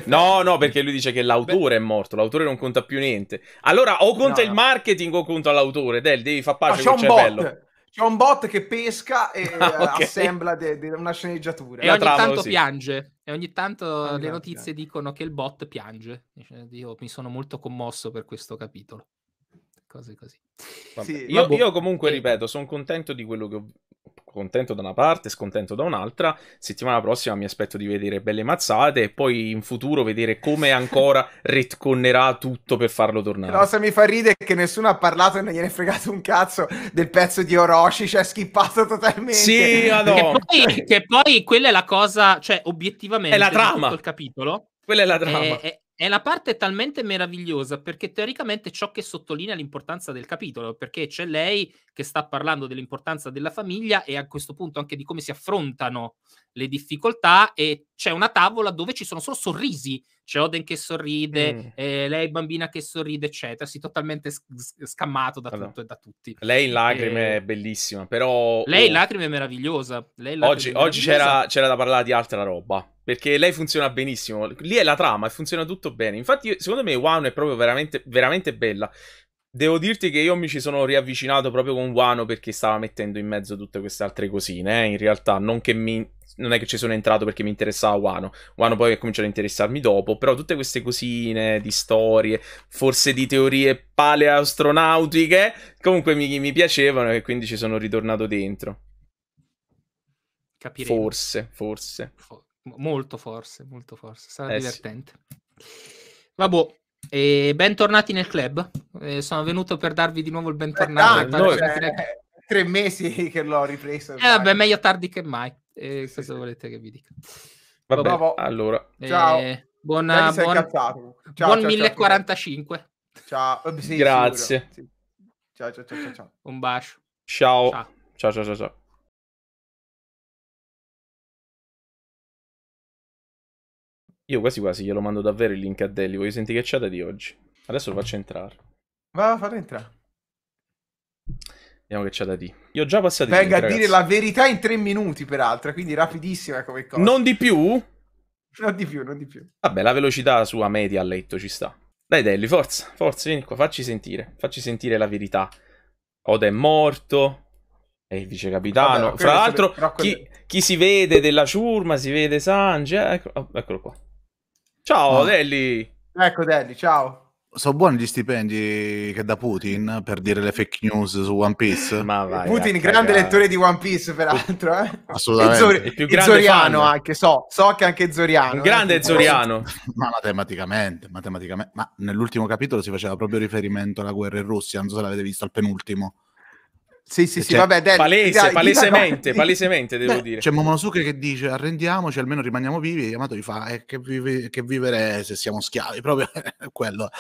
Speaker 2: no, no, perché lui dice che l'autore Beh. è morto. L'autore non conta più niente. Allora, o conta no. il marketing o conta l'autore. Del, devi far pace no, con il cervello. Bot.
Speaker 3: C'è un bot che pesca e ah, okay. assembla de, de una sceneggiatura. E ogni tanto sì. piange. E ogni tanto ah, le notizie piange. dicono che il bot piange. Io mi sono molto commosso per questo capitolo. Cose così.
Speaker 4: Sì, io, io,
Speaker 2: comunque, ripeto, sono contento di quello che ho contento da una parte, scontento da un'altra. Settimana prossima mi aspetto di vedere belle mazzate e poi in futuro vedere come ancora retconnerà tutto per farlo tornare. La
Speaker 1: cosa mi fa ridere è che nessuno ha parlato e non gliene è fregato un cazzo del pezzo di Orochi, cioè schippato totalmente. Sì, che,
Speaker 3: poi, che poi quella è la cosa, cioè obiettivamente è la trama. Tutto il capitolo. Quella è la trama. È, è, è la parte talmente meravigliosa perché teoricamente ciò che sottolinea l'importanza del capitolo, perché c'è lei che sta parlando dell'importanza della famiglia e a questo punto anche di come si affrontano le difficoltà e c'è una tavola dove ci sono solo sorrisi c'è Oden che sorride, mm. eh, lei bambina che sorride, eccetera. Si è totalmente sc- scammato da allora. tutto e da
Speaker 2: tutti. Lei in lacrime eh, è bellissima, però... Lei in
Speaker 3: lacrime è meravigliosa. Lei oggi, meravigliosa. oggi c'era,
Speaker 2: c'era, da parlare di altra roba, perché lei funziona benissimo. Lì è la trama e funziona tutto bene. Infatti, io, secondo me, Wow è proprio veramente, veramente bella. Devo dirti che io mi ci sono riavvicinato proprio con Wano perché stava mettendo in mezzo tutte queste altre cosine, eh, in realtà, non che mi... Non è che ci sono entrato perché mi interessava Wano, Wano poi ha cominciato a interessarmi dopo, però tutte queste cosine di storie, forse di teorie paleastronautiche, comunque mi, mi piacevano e quindi ci sono ritornato dentro.
Speaker 3: Capiremo. Forse,
Speaker 2: forse. For-
Speaker 3: molto forse, molto forse, sarà eh divertente. Sì. Vabbè, e bentornati nel club. Eh, sono venuto per darvi di nuovo il bentornato. Ah, noi, eh,
Speaker 1: tre mesi che l'ho ripreso. Eh, vabbè, meglio
Speaker 3: tardi che mai. Eh, sì, cosa sì. volete che vi dica?
Speaker 2: Vabbè, Vabbè. allora. Eh, ciao. Eh,
Speaker 3: buona, buon, ciao, buon ciao, 1045. Ciao. Eh, sì, Grazie. Ciao, ciao, ciao, ciao, ciao.
Speaker 2: Un bacio. Ciao, ciao, ciao, ciao. ciao. Io quasi quasi glielo mando davvero il link a Delli, voglio sentire che c'è da di oggi. Adesso lo faccio entrare.
Speaker 1: Va, a far entrare.
Speaker 2: Vediamo che c'è da di. Io ho già passato Venga link, a dire la
Speaker 1: verità in tre minuti, peraltro, quindi rapidissima come cosa. Non di più? Non di più, non di più.
Speaker 2: Vabbè, la velocità sua media a letto ci sta. Dai Delli, forza, forza, vieni qua, facci sentire, facci sentire la verità. Oda è morto, è il vice capitano. Fra l'altro, chi, chi, si vede della ciurma, si vede Sanji, eh, ecco, oh, eccolo qua. Ciao no.
Speaker 1: Delli. Ecco Delli, ciao.
Speaker 4: Sono buoni gli stipendi che da Putin per dire le fake news su One Piece. Ma vai, Putin, grande lettore
Speaker 1: di One Piece, peraltro. Eh?
Speaker 4: Assolutamente. Zor- il più grande Zoriano fan.
Speaker 1: anche, so, so che anche Zoriano. Il grande eh. Zoriano.
Speaker 4: Ma matematicamente, matematicamente. Ma nell'ultimo capitolo si faceva proprio riferimento alla guerra in Russia, non so se l'avete visto, al penultimo. Sì, sì, sì, cioè, vabbè, dai, palese, dai, palesemente, dai, palesemente devo beh, dire. C'è Momonosuke che dice arrendiamoci, almeno rimaniamo vivi, e Amato gli fa eh, che, vive, che vivere se siamo schiavi, proprio quello.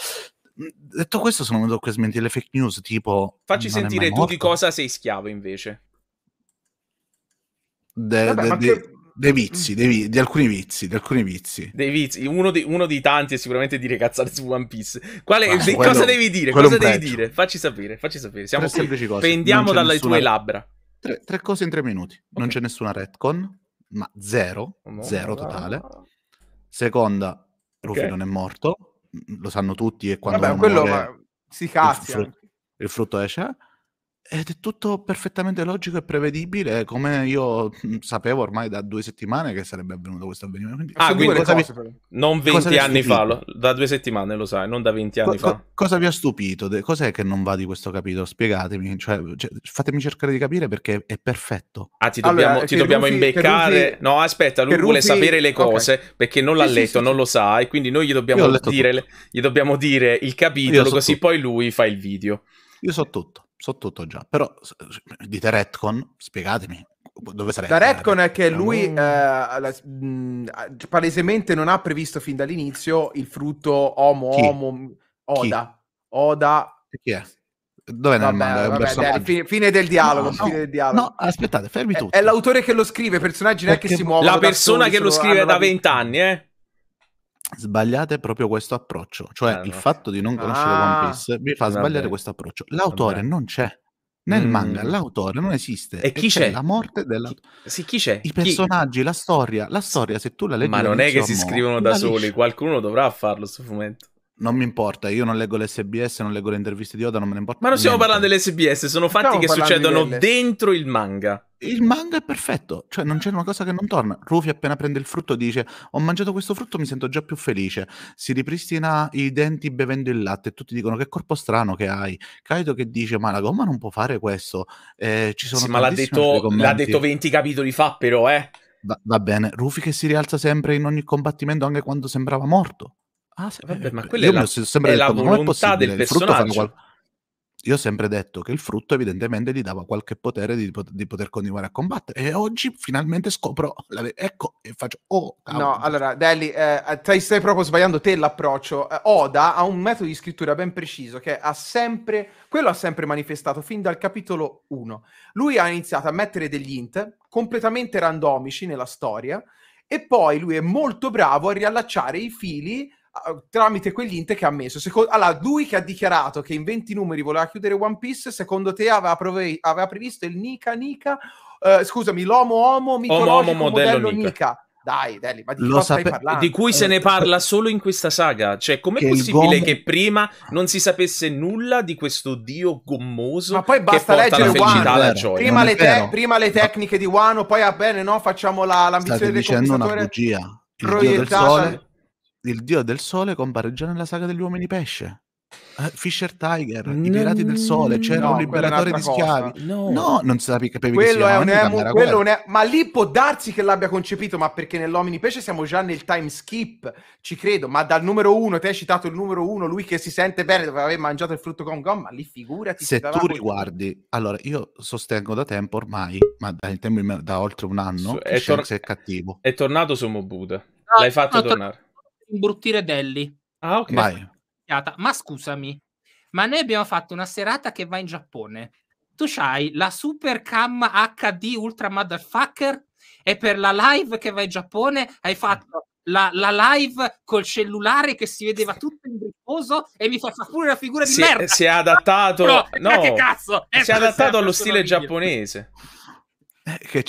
Speaker 4: Detto questo, sono venuto qui a smentire le fake news, tipo... Facci sentire tu di
Speaker 2: cosa sei schiavo invece.
Speaker 4: De, Vabbè, de, de, che... Dei vizi, dei, di alcuni vizi, di alcuni vizi.
Speaker 2: Dei vizi. Uno, di, uno di tanti è sicuramente dire cazzate su One Piece. Quale, ah, quello, cosa devi dire? Cosa devi dire? Facci sapere, facci sapere. Siamo tre semplici cose. Pendiamo dalle nessuna... tue labbra.
Speaker 4: Tre, tre, cose in tre minuti. Okay. Non c'è nessuna retcon, ma zero, no, zero ah. totale. No. Seconda, Rufy okay. non è morto, lo sanno tutti e quando Vabbè, quello muore, ma... si cazza. Il, frutto, il frutto esce. Ed è tutto perfettamente logico e prevedibile, come io mhmm, sapevo ormai da due settimane che sarebbe avvenuto questo avvenimento. Quindi, ah, quindi cosa cose, vi... non 20 anni fa, lo...
Speaker 2: da due settimane lo sai, non da 20 anni co- fa. Co-
Speaker 4: cosa vi ha stupito? De- cos'è che non va di questo capitolo? Spiegatemi, cioè, cioè, fatemi cercare di capire perché è perfetto. Ah, ti dobbiamo, allora, ti dobbiamo Rufi, imbeccare. Rufi...
Speaker 2: no, aspetta, lui Rufi... vuole sapere le cose okay. perché non l'ha sì, letto, sì, non sì. lo sa, e quindi noi gli dobbiamo, dire, gli dobbiamo dire, il capitolo, so così tutto.
Speaker 4: poi lui fa il video. Io so tutto so tutto già, però dite retcon, spiegatemi. Dove sarebbe? La
Speaker 1: retcon è che diciamo, lui mm. eh, mm, cioè, palesemente non ha previsto fin dall'inizio il frutto Homo Chi? Homo Oda. Chi? Oda.
Speaker 4: Chi è? Dov'è vabbè, nel
Speaker 1: fine, fine, del dialogo, no, fine no, del dialogo.
Speaker 4: No, aspettate, fermi tu.
Speaker 1: È, è l'autore che lo scrive, i personaggi non è che si muovono. La persona che lo scrive da
Speaker 2: vent'anni, eh?
Speaker 4: sbagliate proprio questo approccio, cioè eh, il no. fatto di non conoscere ah, One Piece mi fa sbagliare questo approccio. L'autore vabbè. non c'è. Nel mm. manga l'autore non esiste. E chi e c'è? c'è? La morte della... Sì, chi c'è? I personaggi, chi? la storia. La storia, se tu la leggi... Ma non è che si scrivono da soli, qualcuno dovrà farlo, sto fumetto. Non mi importa, io non leggo l'SBS, non leggo le interviste di Oda, non me ne importa. Ma non stiamo niente.
Speaker 2: parlando dell'SBS, sono fatti stiamo che succedono dentro
Speaker 4: il manga. Il manga è perfetto, cioè non c'è una cosa che non torna. Rufy appena prende il frutto dice ho mangiato questo frutto, mi sento già più felice. Si ripristina i denti bevendo il latte e tutti dicono che corpo strano che hai. Kaido che dice ma la gomma non può fare questo. Eh, ci sono sì, ma l'ha detto, l'ha detto 20 capitoli fa però, eh. Va, va bene, Rufy che si rialza sempre in ogni combattimento anche quando sembrava morto Ah, eh, se, vabbè, ma
Speaker 2: quella è la, è la detto, volontà del personaggio. Qual...
Speaker 4: Io ho sempre detto che il frutto evidentemente gli dava qualche potere di, di poter continuare a combattere e oggi finalmente scopro, la... ecco, e faccio, oh,
Speaker 1: No, allora, Deli, eh, eh stai proprio sbagliando te l'approccio. Eh, Oda ha un metodo di scrittura ben preciso che ha sempre, quello ha sempre manifestato fin dal capitolo 1. Lui ha iniziato a mettere degli int completamente randomici nella storia e poi lui è molto bravo a riallacciare i fili tramite quell'inte che ha messo. Secondo, allora, lui che ha dichiarato che in 20 numeri voleva chiudere One Piece, secondo te aveva, prove, aveva previsto il Nica Nica, eh, scusami, l'Homo Homo mitologico Homo, modello, modello Nika. Nika. Dai, Deli, ma di, sape- di cui
Speaker 2: se ne eh. parla solo in questa saga. Cioè, com'è che possibile gom- che prima non si sapesse nulla di questo dio
Speaker 4: gommoso? Ma poi basta leggere Wano. Prima, te-
Speaker 1: prima, le tecniche di Wano, poi va ah, bene, no? Facciamo la, l'ambizione State del dicendo una bugia. Il proiettata... dio del sole
Speaker 4: il dio del sole compare già nella saga degli uomini pesce. Uh, Fisher Tiger, no, i pirati del sole, c'era no, un liberatore di schiavi. No. no, non sapevi che capivi quello che è un emo, quello un
Speaker 1: è... ma lì può darsi che l'abbia concepito, ma perché nell'Omini Pesce siamo già nel time skip, ci credo, ma dal numero uno, te hai citato il numero uno, lui che si sente bene dopo aver mangiato il frutto con gomma, lì figurati. Se
Speaker 4: tu riguardi, allora io sostengo da tempo ormai, ma da, da oltre un anno, so, è, tor- è cattivo.
Speaker 2: È tornato Somo Buddha, l'hai fatto tornare
Speaker 3: imbruttire Delli. Ah, ok. Vai. Ma scusami, ma noi abbiamo fatto una serata che va in Giappone. Tu hai la Super Cam HD Ultra Motherfucker e per la live che va in Giappone hai fatto la, la live col cellulare che si vedeva tutto in briccoso e mi fa fare pure una figura di si, merda.
Speaker 2: Si è adattato, no, no, che cazzo? È si è ecco, adattato allo stile giapponese.
Speaker 4: Eh, che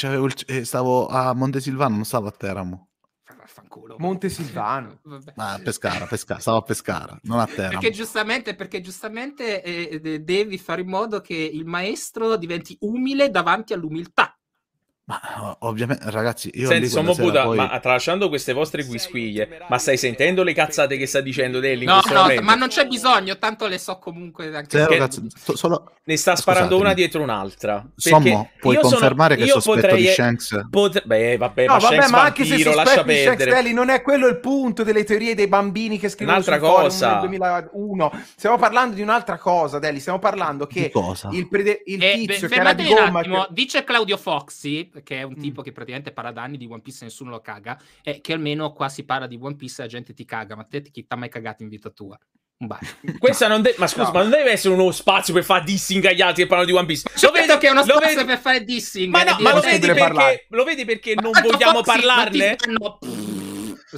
Speaker 4: eh, stavo a Montesilvano, non stavo a Teramo
Speaker 3: culo. Montesilvano. Ma a
Speaker 4: Pescara, Pescara, stavo a Pescara, non a terra. Perché
Speaker 3: giustamente, perché giustamente eh, eh, devi fare in modo che il maestro diventi umile davanti all'umiltà.
Speaker 4: Ma ovviamente, ragazzi, io Senti, sono Buda, poi... ma
Speaker 2: tralasciando queste vostre quisquiglie, ma stai sentendo le cazzate che sta dicendo Delli? No, no, momento? ma
Speaker 3: non c'è bisogno, tanto le so comunque. Anche Zero, cazzo,
Speaker 4: solo...
Speaker 2: Ne sta sparando Scusatemi. una dietro un'altra. Insomma,
Speaker 4: puoi confermare sono... che il sospetto potrei... di Shanks.
Speaker 2: Potre... Beh, eh, vabbè, no, ma, vabbè, ma anche vampiro, se lascia perdere. Shanks, Delli,
Speaker 1: non è quello il punto delle teorie dei bambini che scrivono un'altra cosa. nel 2001. Stiamo parlando di un'altra cosa, Delli. Stiamo parlando che
Speaker 4: il, prede... il eh, tizio beh, che era di gomma. Che...
Speaker 3: Dice Claudio Foxy che è un mm. tipo che praticamente parla da anni di One Piece e nessuno lo caga, e che almeno qua si parla di One Piece e la gente ti caga, ma te chi ti ha mai cagato in vita tua?
Speaker 2: Questa non de- ma scusa, no. ma non deve essere uno spazio per fare dissing
Speaker 3: agli altri che parlano di One Piece. Lo certo vedo che è uno spazio vedi... per fare dissing. Ma no, ma lo vedi, perché,
Speaker 2: lo vedi, perché, ma non vogliamo Foxy, parlarne? Ma
Speaker 3: ti... no.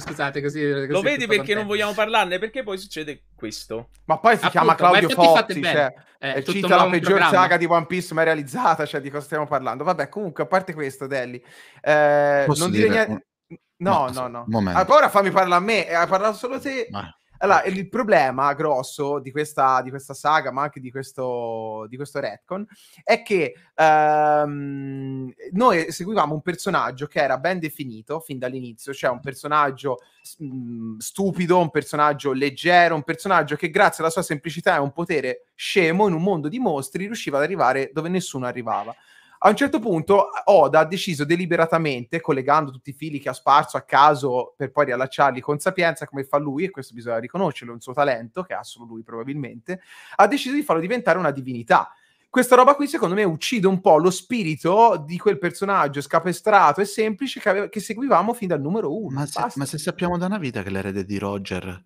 Speaker 3: Scusate, così. così lo vedi perché
Speaker 2: non vogliamo parlarne? Perché poi succede questo.
Speaker 3: Ma poi si Appunto, chiama Claudio Fozzi, cioè, eh, eh cita la
Speaker 2: peggior programma. saga di
Speaker 1: One Piece mai realizzata, cioè di cosa stiamo parlando. Vabbè, comunque, a parte questo, Delli, eh, non dire, dire niente. Un... No, no, no. no. Allora, ah, ora fammi parlare a me, eh, hai parlato solo te. Ma... Allora, il problema grosso di questa, di questa saga, ma anche di questo, di questo retcon, è che ehm, noi seguivamo un personaggio che era ben definito fin dall'inizio, cioè un personaggio mm, stupido, un personaggio leggero, un personaggio che grazie alla sua semplicità e un potere scemo in un mondo di mostri riusciva ad arrivare dove nessuno arrivava. A un certo punto Oda ha deciso deliberatamente, collegando tutti i fili che ha sparso a caso per poi riallacciarli con sapienza, come fa lui, e questo bisogna riconoscerlo, è un suo talento, che ha solo lui probabilmente, ha deciso di farlo diventare una divinità questa roba qui secondo me uccide un po' lo spirito di quel personaggio scapestrato e semplice che, ave- che seguivamo fin dal numero uno. Ma se,
Speaker 4: ma se sappiamo da una vita che l'erede di Roger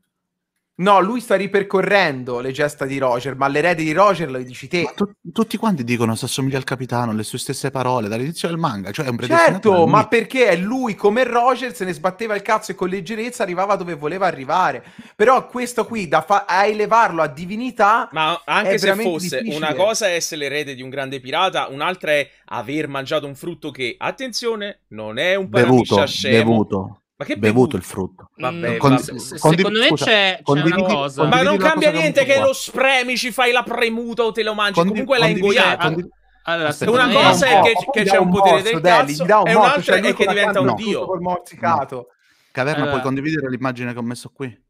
Speaker 1: No, lui sta ripercorrendo le gesta di Roger, ma l'erede di Roger lo dici te. Tu,
Speaker 4: tutti quanti dicono si assomiglia al capitano, le sue stesse parole dall'inizio del manga, cioè è un Certo, ma
Speaker 1: perché è lui come Roger se ne sbatteva il cazzo e con leggerezza arrivava dove voleva arrivare. Però questo qui da fa- a elevarlo a divinità Ma anche se fosse difficile. una cosa
Speaker 2: è essere l'erede di un grande pirata, un'altra è aver mangiato un frutto che attenzione, non è un paramiscia bevuto, scemo. Bevuto ma che bevuto,
Speaker 4: bevuto il frutto? Vabbè, mm, Con, vabbè. Se, secondo me scusa, c'è, c'è una cosa. Ma non cambia niente che, che lo
Speaker 2: spremi, ci fai la premuta o te lo mangi. Condividi,
Speaker 4: Comunque l'hai ingoiato. Condividi, allora, Aspetta, una cosa è, che, che c'è un, un potere del cazzo, un e cioè, un'altra cioè è che diventa un dio.
Speaker 1: morticato.
Speaker 4: Caverna, puoi condividere l'immagine che ho messo qui?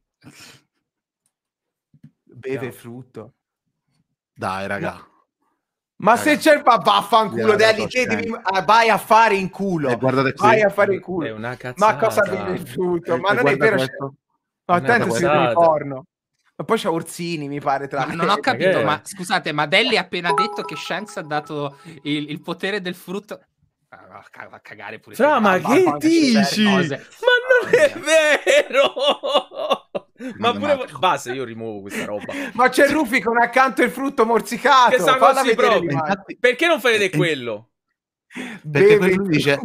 Speaker 1: Beve frutto.
Speaker 4: Dai, raga.
Speaker 1: Ma Ragazzi. se c'è il papà, vaffanculo, yeah, Deli, te devi... ah, vai a fare in culo. Eh, guardate vai a fare in culo. Ma cosa mi è piaciuto? Ma eh, non è vero. Questo. No, attento se devi porno. Ma poi c'è Orsini, mi pare. Tra ma non ho capito, eh. ma
Speaker 3: scusate, ma Delli ha appena detto che Shanks ha dato il, il potere del frutto. Ah, va a cagare pure. Fra, ma ah, che
Speaker 1: dici? Ma
Speaker 3: non è vero!
Speaker 2: Ma pure basta, io rimuovo questa roba. Ma
Speaker 1: c'è Rufy con accanto il frutto morsicato. Che sta così, Infatti...
Speaker 2: Perché non fai vedere eh, eh. quello?
Speaker 4: Perché Beve lui dice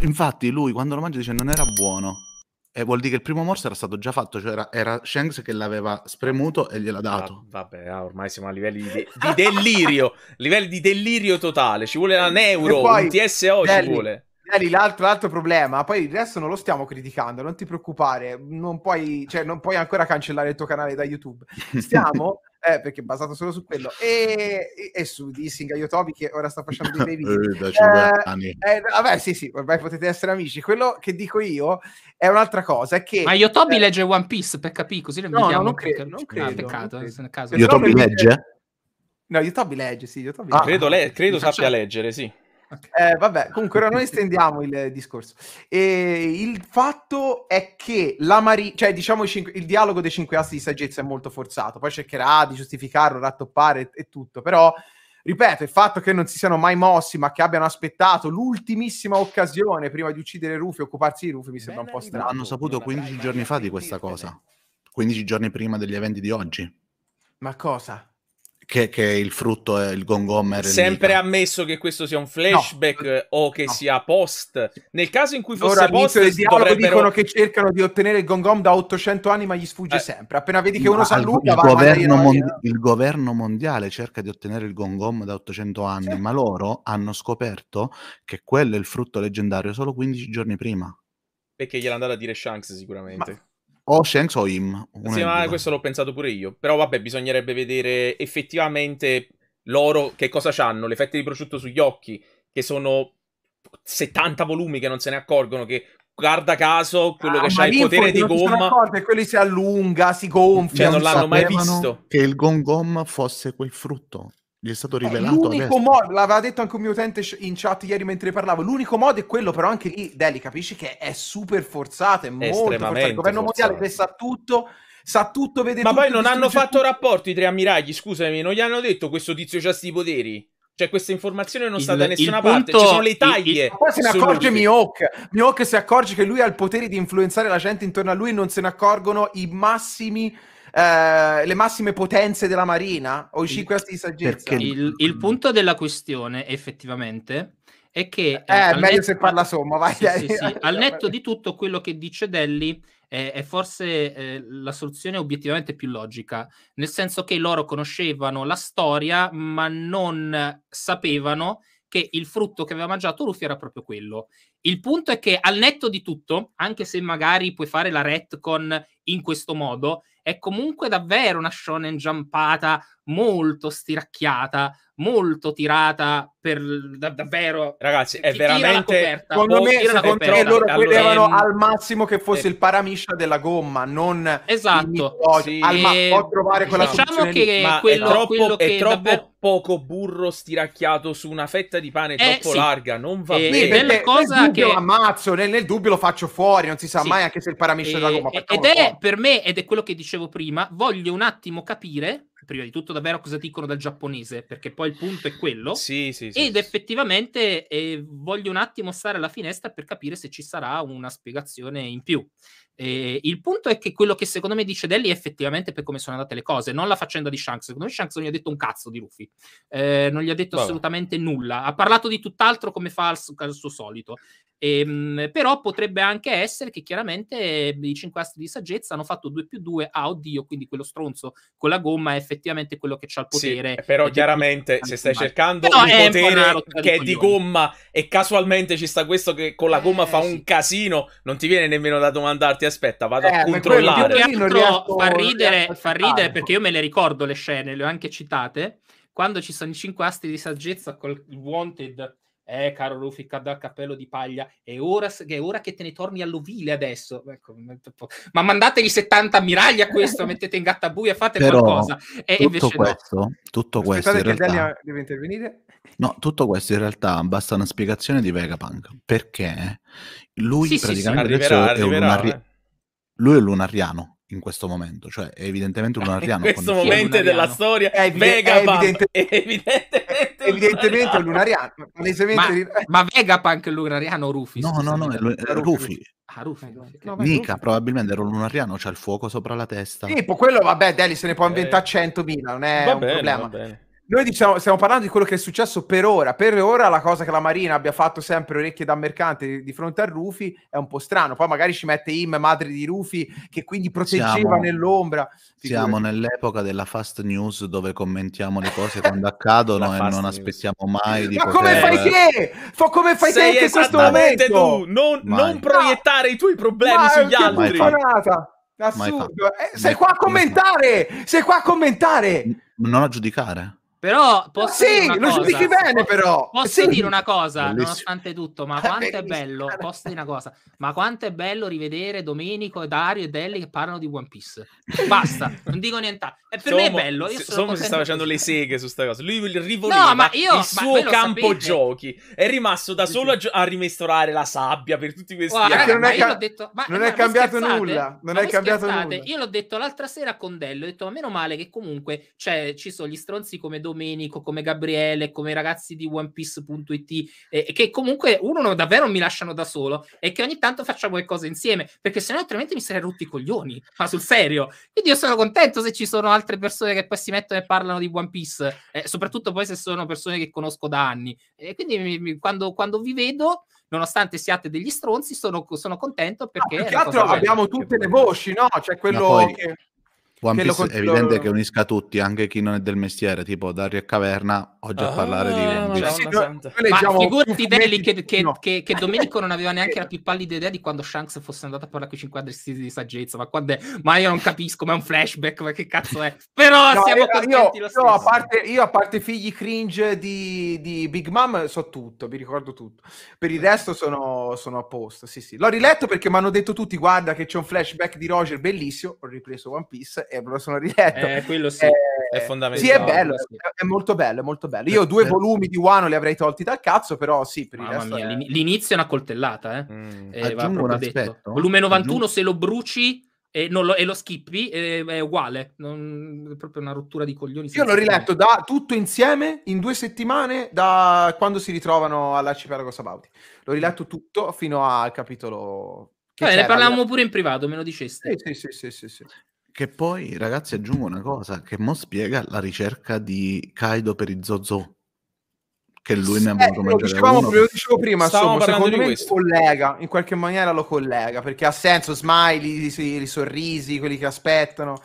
Speaker 4: Infatti lui quando lo mangia dice non era buono. E vuol dire che il primo morso era stato già fatto, cioè era, era Shanks che l'aveva spremuto e gliel'ha dato. Ah, vabbè, ormai siamo a livelli di, de- di delirio,
Speaker 2: livelli di delirio totale, ci vuole la neuro, poi, un TSO belli. ci vuole
Speaker 1: magari l'altro, l'altro problema, poi il resto non lo stiamo criticando, non ti preoccupare, non puoi, cioè, non puoi ancora cancellare il tuo canale da YouTube. Stiamo, eh, perché è basato solo su quello, e, e, e su Dissing Ayotobi che ora sta facendo dei bei video. eh, eh, eh vabbè, sì, sì, ormai potete essere amici. Quello che dico io è un'altra cosa, è che... Ma Ayotobi eh.
Speaker 3: legge One Piece, per capire,
Speaker 1: così lo invitiamo. No, non credo, non credo. Ah, peccato, non credo. nel caso.
Speaker 4: Ayotobi legge?
Speaker 1: No, Yotobi legge, sì, Yotobi ah, Credo,
Speaker 2: le- credo sappia leggere, sì.
Speaker 1: Eh, vabbè, comunque ora non estendiamo il discorso. E il fatto è che la Mari- cioè, diciamo, il, cinque- il dialogo dei cinque assi di saggezza è molto forzato, poi cercherà di giustificarlo, rattoppare e-, e tutto, però ripeto, il fatto che non si siano mai mossi, ma che abbiano aspettato l'ultimissima occasione prima di uccidere Rufy, occuparsi di Rufy, mi sembra un po' strano. Hanno saputo 15
Speaker 4: giorni fa di questa cosa, 15 giorni prima degli eventi di oggi.
Speaker 1: Ma cosa?
Speaker 4: che, che, il frutto è il gongomer. Sempre
Speaker 2: ammesso che questo sia un flashback no, eh, o che no. sia post. Nel
Speaker 1: caso in cui fosse Ora, post, del dialogo dovrebbero... dicono che cercano di ottenere il gongom da 800 anni, ma gli sfugge eh. sempre. Appena vedi che uno saluta, il, va governo
Speaker 4: il governo mondiale cerca di ottenere il gongom da 800 anni, certo. ma loro hanno scoperto che quello è il frutto leggendario solo 15 giorni prima.
Speaker 2: Perché gliel'ha andato a dire Shanks sicuramente. Ma
Speaker 4: o Shanks o Im. Sì, ma
Speaker 2: questo l'ho pensato pure io. Però vabbè, bisognerebbe vedere effettivamente loro che cosa hanno, le fette di prosciutto sugli occhi, che sono 70 volumi che non se ne accorgono, che guarda caso quello ah, che ha il potere di gomma
Speaker 1: e quelli si allunga, si gonfia,
Speaker 4: cioè, non, non l'hanno mai visto che il gongom fosse quel frutto gli è stato rivelato. È l'unico
Speaker 1: modo, l'aveva detto anche un mio utente in chat ieri mentre parlavo. L'unico modo è quello, però anche lì, Deli, capisci che è super forzato, è molto forzato. Il governo mondiale che sa tutto. Sa tutto, vede Ma tutto, poi non hanno fatto
Speaker 2: tutto. rapporti i tre ammiragli, scusami, non gli hanno detto questo tizio c'ha sti poteri? Cioè, questa informazione non sta da nessuna punto, parte. Ci sono le taglie. Il, poi se ne accorge
Speaker 1: Mihawk. Mihawk si accorge che lui ha il potere di influenzare la gente intorno a lui. e Non se ne accorgono i massimi eh, le massime potenze della marina o i cinque asti di saggezza.
Speaker 3: Il, il, mm. punto della questione, effettivamente, è che... Eh, eh meglio netto, se parla somma, vai.
Speaker 1: Sì, sì, sì, al netto
Speaker 3: di tutto quello che dice Delli è, forse eh, la soluzione obiettivamente più logica, nel senso che loro conoscevano la storia, ma non sapevano che il frutto che aveva mangiato Rufy era proprio quello. Il punto è che al netto di tutto, anche se magari puoi fare la retcon in questo modo, è comunque davvero una shonen giampata molto stiracchiata, molto tirata per da, davvero ragazzi è veramente oh, secondo me, secondo me loro allora, vedevano ehm... al
Speaker 1: massimo che fosse eh. il paramiscia della gomma non esatto il...
Speaker 2: Cioè, sì. al ma- può trovare quella diciamo che ma quello, è troppo, quello è troppo davvero poco burro stiracchiato su una fetta di pane eh, troppo sì. larga, non va e, eh, bene. Ed è la cosa nel dubbio lo
Speaker 1: ammazzo, nel, nel, dubbio lo faccio fuori, non si sa sì. mai anche se il paramisce eh, da gomma. Ed è
Speaker 3: fuori. per me, ed è quello che dicevo prima, voglio un attimo capire prima di tutto davvero cosa dicono dal giapponese, perché poi il punto è quello. Sì, sì, sì. Ed effettivamente eh, voglio un attimo stare alla finestra per capire se ci sarà una spiegazione in più. Eh, il punto è che quello che secondo me dice Deli è effettivamente per come sono andate le cose, non la faccenda di Shanks. Secondo me Shanks non gli ha detto un cazzo di Rufy. Eh, non gli ha detto Vabbè. assolutamente nulla. Ha parlato di tutt'altro come fa al, al suo solito. Ehm, però potrebbe anche essere che chiaramente ehm, i cinque astri di saggezza hanno fatto 2 più 2 ah, oddio, quindi quello stronzo con la gomma è effettivamente quello che ha il potere. Sì, eh, però chiaramente se stai cercando però un potere un che è di gomma e casualmente ci sta questo che con la gomma
Speaker 2: eh, fa sì. un casino, non ti viene nemmeno da domandarti aspetta, vado eh, a controllare.
Speaker 3: Altro, fa ridere, fa ridere perché io me le ricordo le scene, le ho anche citate quando ci sono i cinque astri di saggezza col wanted eh caro Rufy cadda al cappello di paglia è ora, è ora, che te ne torni all'ovile adesso ecco, ma mandategli 70 ammiragli a questo mettete in gattabuia fate Però, qualcosa e tutto questo,
Speaker 4: no. tutto questo in realtà,
Speaker 3: deve intervenire
Speaker 4: no, tutto questo in realtà basta una spiegazione di Vegapunk perché lui sì, praticamente sì, sì, ah, arriverà, è arriverà, un arri- eh. lui è lunariano in questo momento, cioè è evidentemente un lunariano. in questo momento della
Speaker 3: storia è, evi- Vegapunk, è, evidente- è evidentemente, evidentemente lunariano. Ma, ma Vegapunk è lunariano o Rufy? No, no, no, è, l- è Rufy.
Speaker 4: Mica, Rufy. probabilmente era un lunariano, c'ha il fuoco sopra la testa. Tipo,
Speaker 1: quello vabbè, Deli se ne può eh. inventare 100.000, non è va un bene, problema noi diciamo, stiamo parlando di quello che è successo per ora. Per ora la cosa che la Marina abbia fatto sempre orecchie da mercante di fronte a Rufi è un po' strano. Poi magari ci mette Im, madre di Rufi, che quindi proteggeva siamo, nell'ombra.
Speaker 4: Siamo nell'epoca della fast news dove commentiamo le cose quando accadono e non news. aspettiamo mai di Ma poter... come fai te? Fa come fai Sei te in questo momento? tu, non, non
Speaker 1: proiettare no. i tuoi problemi
Speaker 4: Ma sugli altri. Assurdo. Eh, sei qua a commentare! Sei qua a commentare! Non a giudicare.
Speaker 3: Però posso sì, lo giudichi bene, però. Posso sì. dire una cosa, Bellissimo. nonostante tutto, ma quanto Bellissimo. è bello, posso dire una cosa, ma quanto è bello rivedere Domenico, Dario e Delli che parlano di One Piece. Basta, non dico nient'altro. per Somo, me è bello. Io Somo si sta facendo
Speaker 2: le seghe su sta cosa. Lui rivoleva no, ma io, il suo ma campo sapete. giochi. È rimasto da solo a, gio- a rimestorare la sabbia per tutti questi Guarda, anni. Non è, ca- detto, ma, non ma, è cambiato nulla. Non è cambiato scherzate? nulla.
Speaker 3: Io l'ho detto l'altra sera con Dello, ho detto, ma meno male che comunque cioè, ci sono gli stronzi come Domenico Domenico, come Gabriele, come i ragazzi di OnePiece.it, eh, che comunque uno non, davvero mi lasciano da solo e che ogni tanto facciamo le cose insieme, perché se no altrimenti mi sarei rotti i coglioni, ma sul serio. Quindi io sono contento se ci sono altre persone che poi si mettono e parlano di One Piece, eh, soprattutto poi se sono persone che conosco da anni. E quindi mi, mi, quando, quando vi vedo nonostante siate degli stronzi, sono, sono contento perché... No, più che altro abbiamo
Speaker 1: tutte le voci, no? C'è cioè quello poi, che...
Speaker 4: One Piece è evidente che unisca tutti, anche chi non è del mestiere, tipo Dario e Caverna oggi a ah, parlare ah, di One Piece. No, ma figurati
Speaker 3: Belli che, che, che, che, Domenico non aveva neanche la più pallida idea di quando Shanks fosse andato a parlare con i 5 adressati di saggezza, ma, quando è... ma io non capisco, ma è un flashback, ma che cazzo è? Però no, siamo contenti io, io, a parte, io, a parte, figli cringe
Speaker 1: di, di, Big Mom, so tutto, vi ricordo tutto. Per il resto sono, sono a posto, sì sì. L'ho riletto perché mi hanno detto tutti, guarda che c'è un flashback di Roger bellissimo, ho ripreso One Piece e me lo sono riletto. Eh, quello sì, eh, è fondamentale. Sì, è bello, sì. È, è molto bello, è molto bello bello. Io due volumi di Wano li avrei tolti dal cazzo, però sì, per Mamma mia, è... l'inizio è una coltellata, eh. Mm. eh va un detto. Volume 91 Aggiung...
Speaker 3: se lo bruci e, lo, e lo skippi è, eh, è uguale, non, è proprio una rottura di coglioni. Io l'ho riletto da
Speaker 1: tutto insieme in due settimane da quando si ritrovano all'arcipelago Sabauti. L'ho riletto tutto fino al capitolo... eh, ne parlavamo
Speaker 3: pure in privato, me lo dicesti. Sì, sì, sì, sì, sì, sì.
Speaker 4: Che poi, ragazzi, aggiungo una cosa che mo spiega la ricerca di Kaido per i Zozo. Che lui sì, ne ha eh, voluto mangiare dicevamo, uno. Lo dicevo prima, Stavamo insomma, secondo me
Speaker 1: collega, in qualche maniera lo collega, perché ha senso, smiley, i, i sorrisi, quelli che aspettano.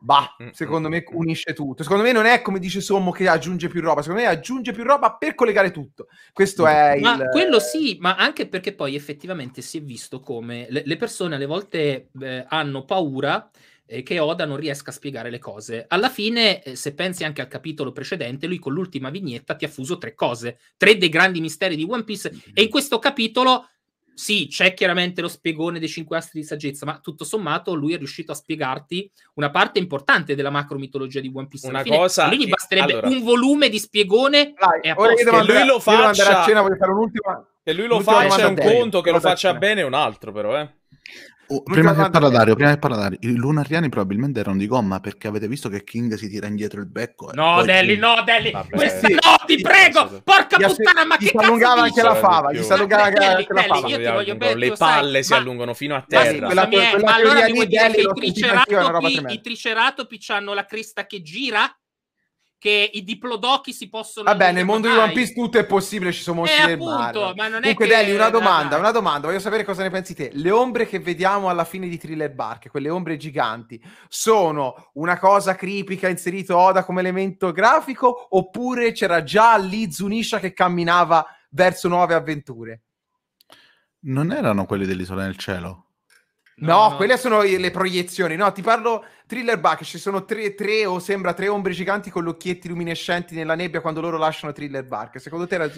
Speaker 1: Bah, mm, mm, secondo mm, me unisce tutto. Secondo me non è come dice Sommo che aggiunge più roba, secondo me aggiunge più roba per collegare tutto. Questo è ma il... quello
Speaker 3: sì, ma anche perché poi effettivamente si è visto come le, persone alle volte eh, hanno paura eh, che Oda non riesca a spiegare le cose. Alla fine, eh, se pensi anche al capitolo precedente, lui con l'ultima vignetta ti ha fuso tre cose, tre dei grandi misteri di One Piece. Mm-hmm. E in questo capitolo, sì, c'è chiaramente lo spiegone dei cinque astri di saggezza, ma tutto sommato lui è riuscito a spiegarti una parte importante della macromitologia di One Piece. Una fine, cosa. Lui gli basterebbe allora... un volume di spiegone. e a posto. Andare, lui lo faccia. Io devo
Speaker 1: andare Se lui lo L'ultima fa, c'è un conto che lo faccia
Speaker 2: bene, un altro, però, eh. Oh, prima, che parla
Speaker 4: Dario, prima che parla Dario, i lunariani probabilmente erano di gomma perché avete visto che King si tira indietro il becco. No, Delli,
Speaker 3: no, Delli, questa sì, no, ti prego, sì, porca sì, puttana, ma che cazzo allungava anche la fava, gli si allungava anche la fava. Io ti voglio bene, le
Speaker 2: palle si allungano fino a terra. Ma allora mi vuoi dire che i
Speaker 3: triceratopi hanno la cresta che gira? che i diplodocchi si possono. Vabbè, nel mondo mai. di One Piece
Speaker 1: tutto è possibile, ci sono molti eh, appunto, ma non è Comunque, che... Deli, una domanda, una domanda, voglio sapere cosa ne pensi te. Le ombre che vediamo alla fine di Thriller Bark, quelle ombre giganti, sono una cosa creepy che ha inserito Oda come elemento grafico oppure c'era già lì Zunisha che camminava verso nuove avventure?
Speaker 4: Non erano quelli dell'Isola nel Cielo?
Speaker 1: No, no, quelle sono le proiezioni. No, ti parlo thriller Buck. Ci sono tre, tre o sembra tre ombre giganti con gli occhietti luminescenti nella nebbia quando loro lasciano thriller bark. Secondo te era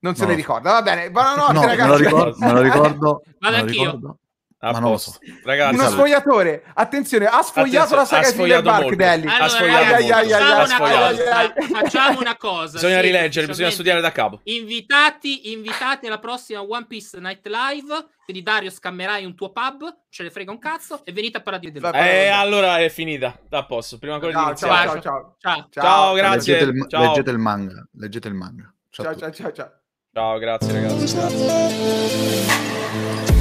Speaker 1: Non se no. ne ricorda. Va bene, buonanotte, no, ragazzi. Me lo
Speaker 4: ricordo. Me lo ricordo Vado anch'io. Ricordo. Ah, ma non lo so. Ragazzi, uno salute.
Speaker 1: sfogliatore, attenzione, ha
Speaker 2: sfogliato attenzione, la saga di Thriller Bark Delli. ha sfogliato
Speaker 3: Facciamo una cosa.
Speaker 2: Bisogna sì, rileggere, bisogna cioè, studiare da capo.
Speaker 3: Invitati, invitati alla prossima One Piece Night Live. Quindi Dario scammerai un tuo pub, ce ne frega un cazzo e venite a parlare di Eh,
Speaker 2: allora è finita, da posto. Prima ancora ciao, di iniziare. Ciao, ciao, ciao. Ciao, ciao grazie. Leggete il, ciao. leggete
Speaker 4: il manga, leggete il manga.
Speaker 1: Ciao, ciao, ciao, ciao. Ciao, grazie ragazzi.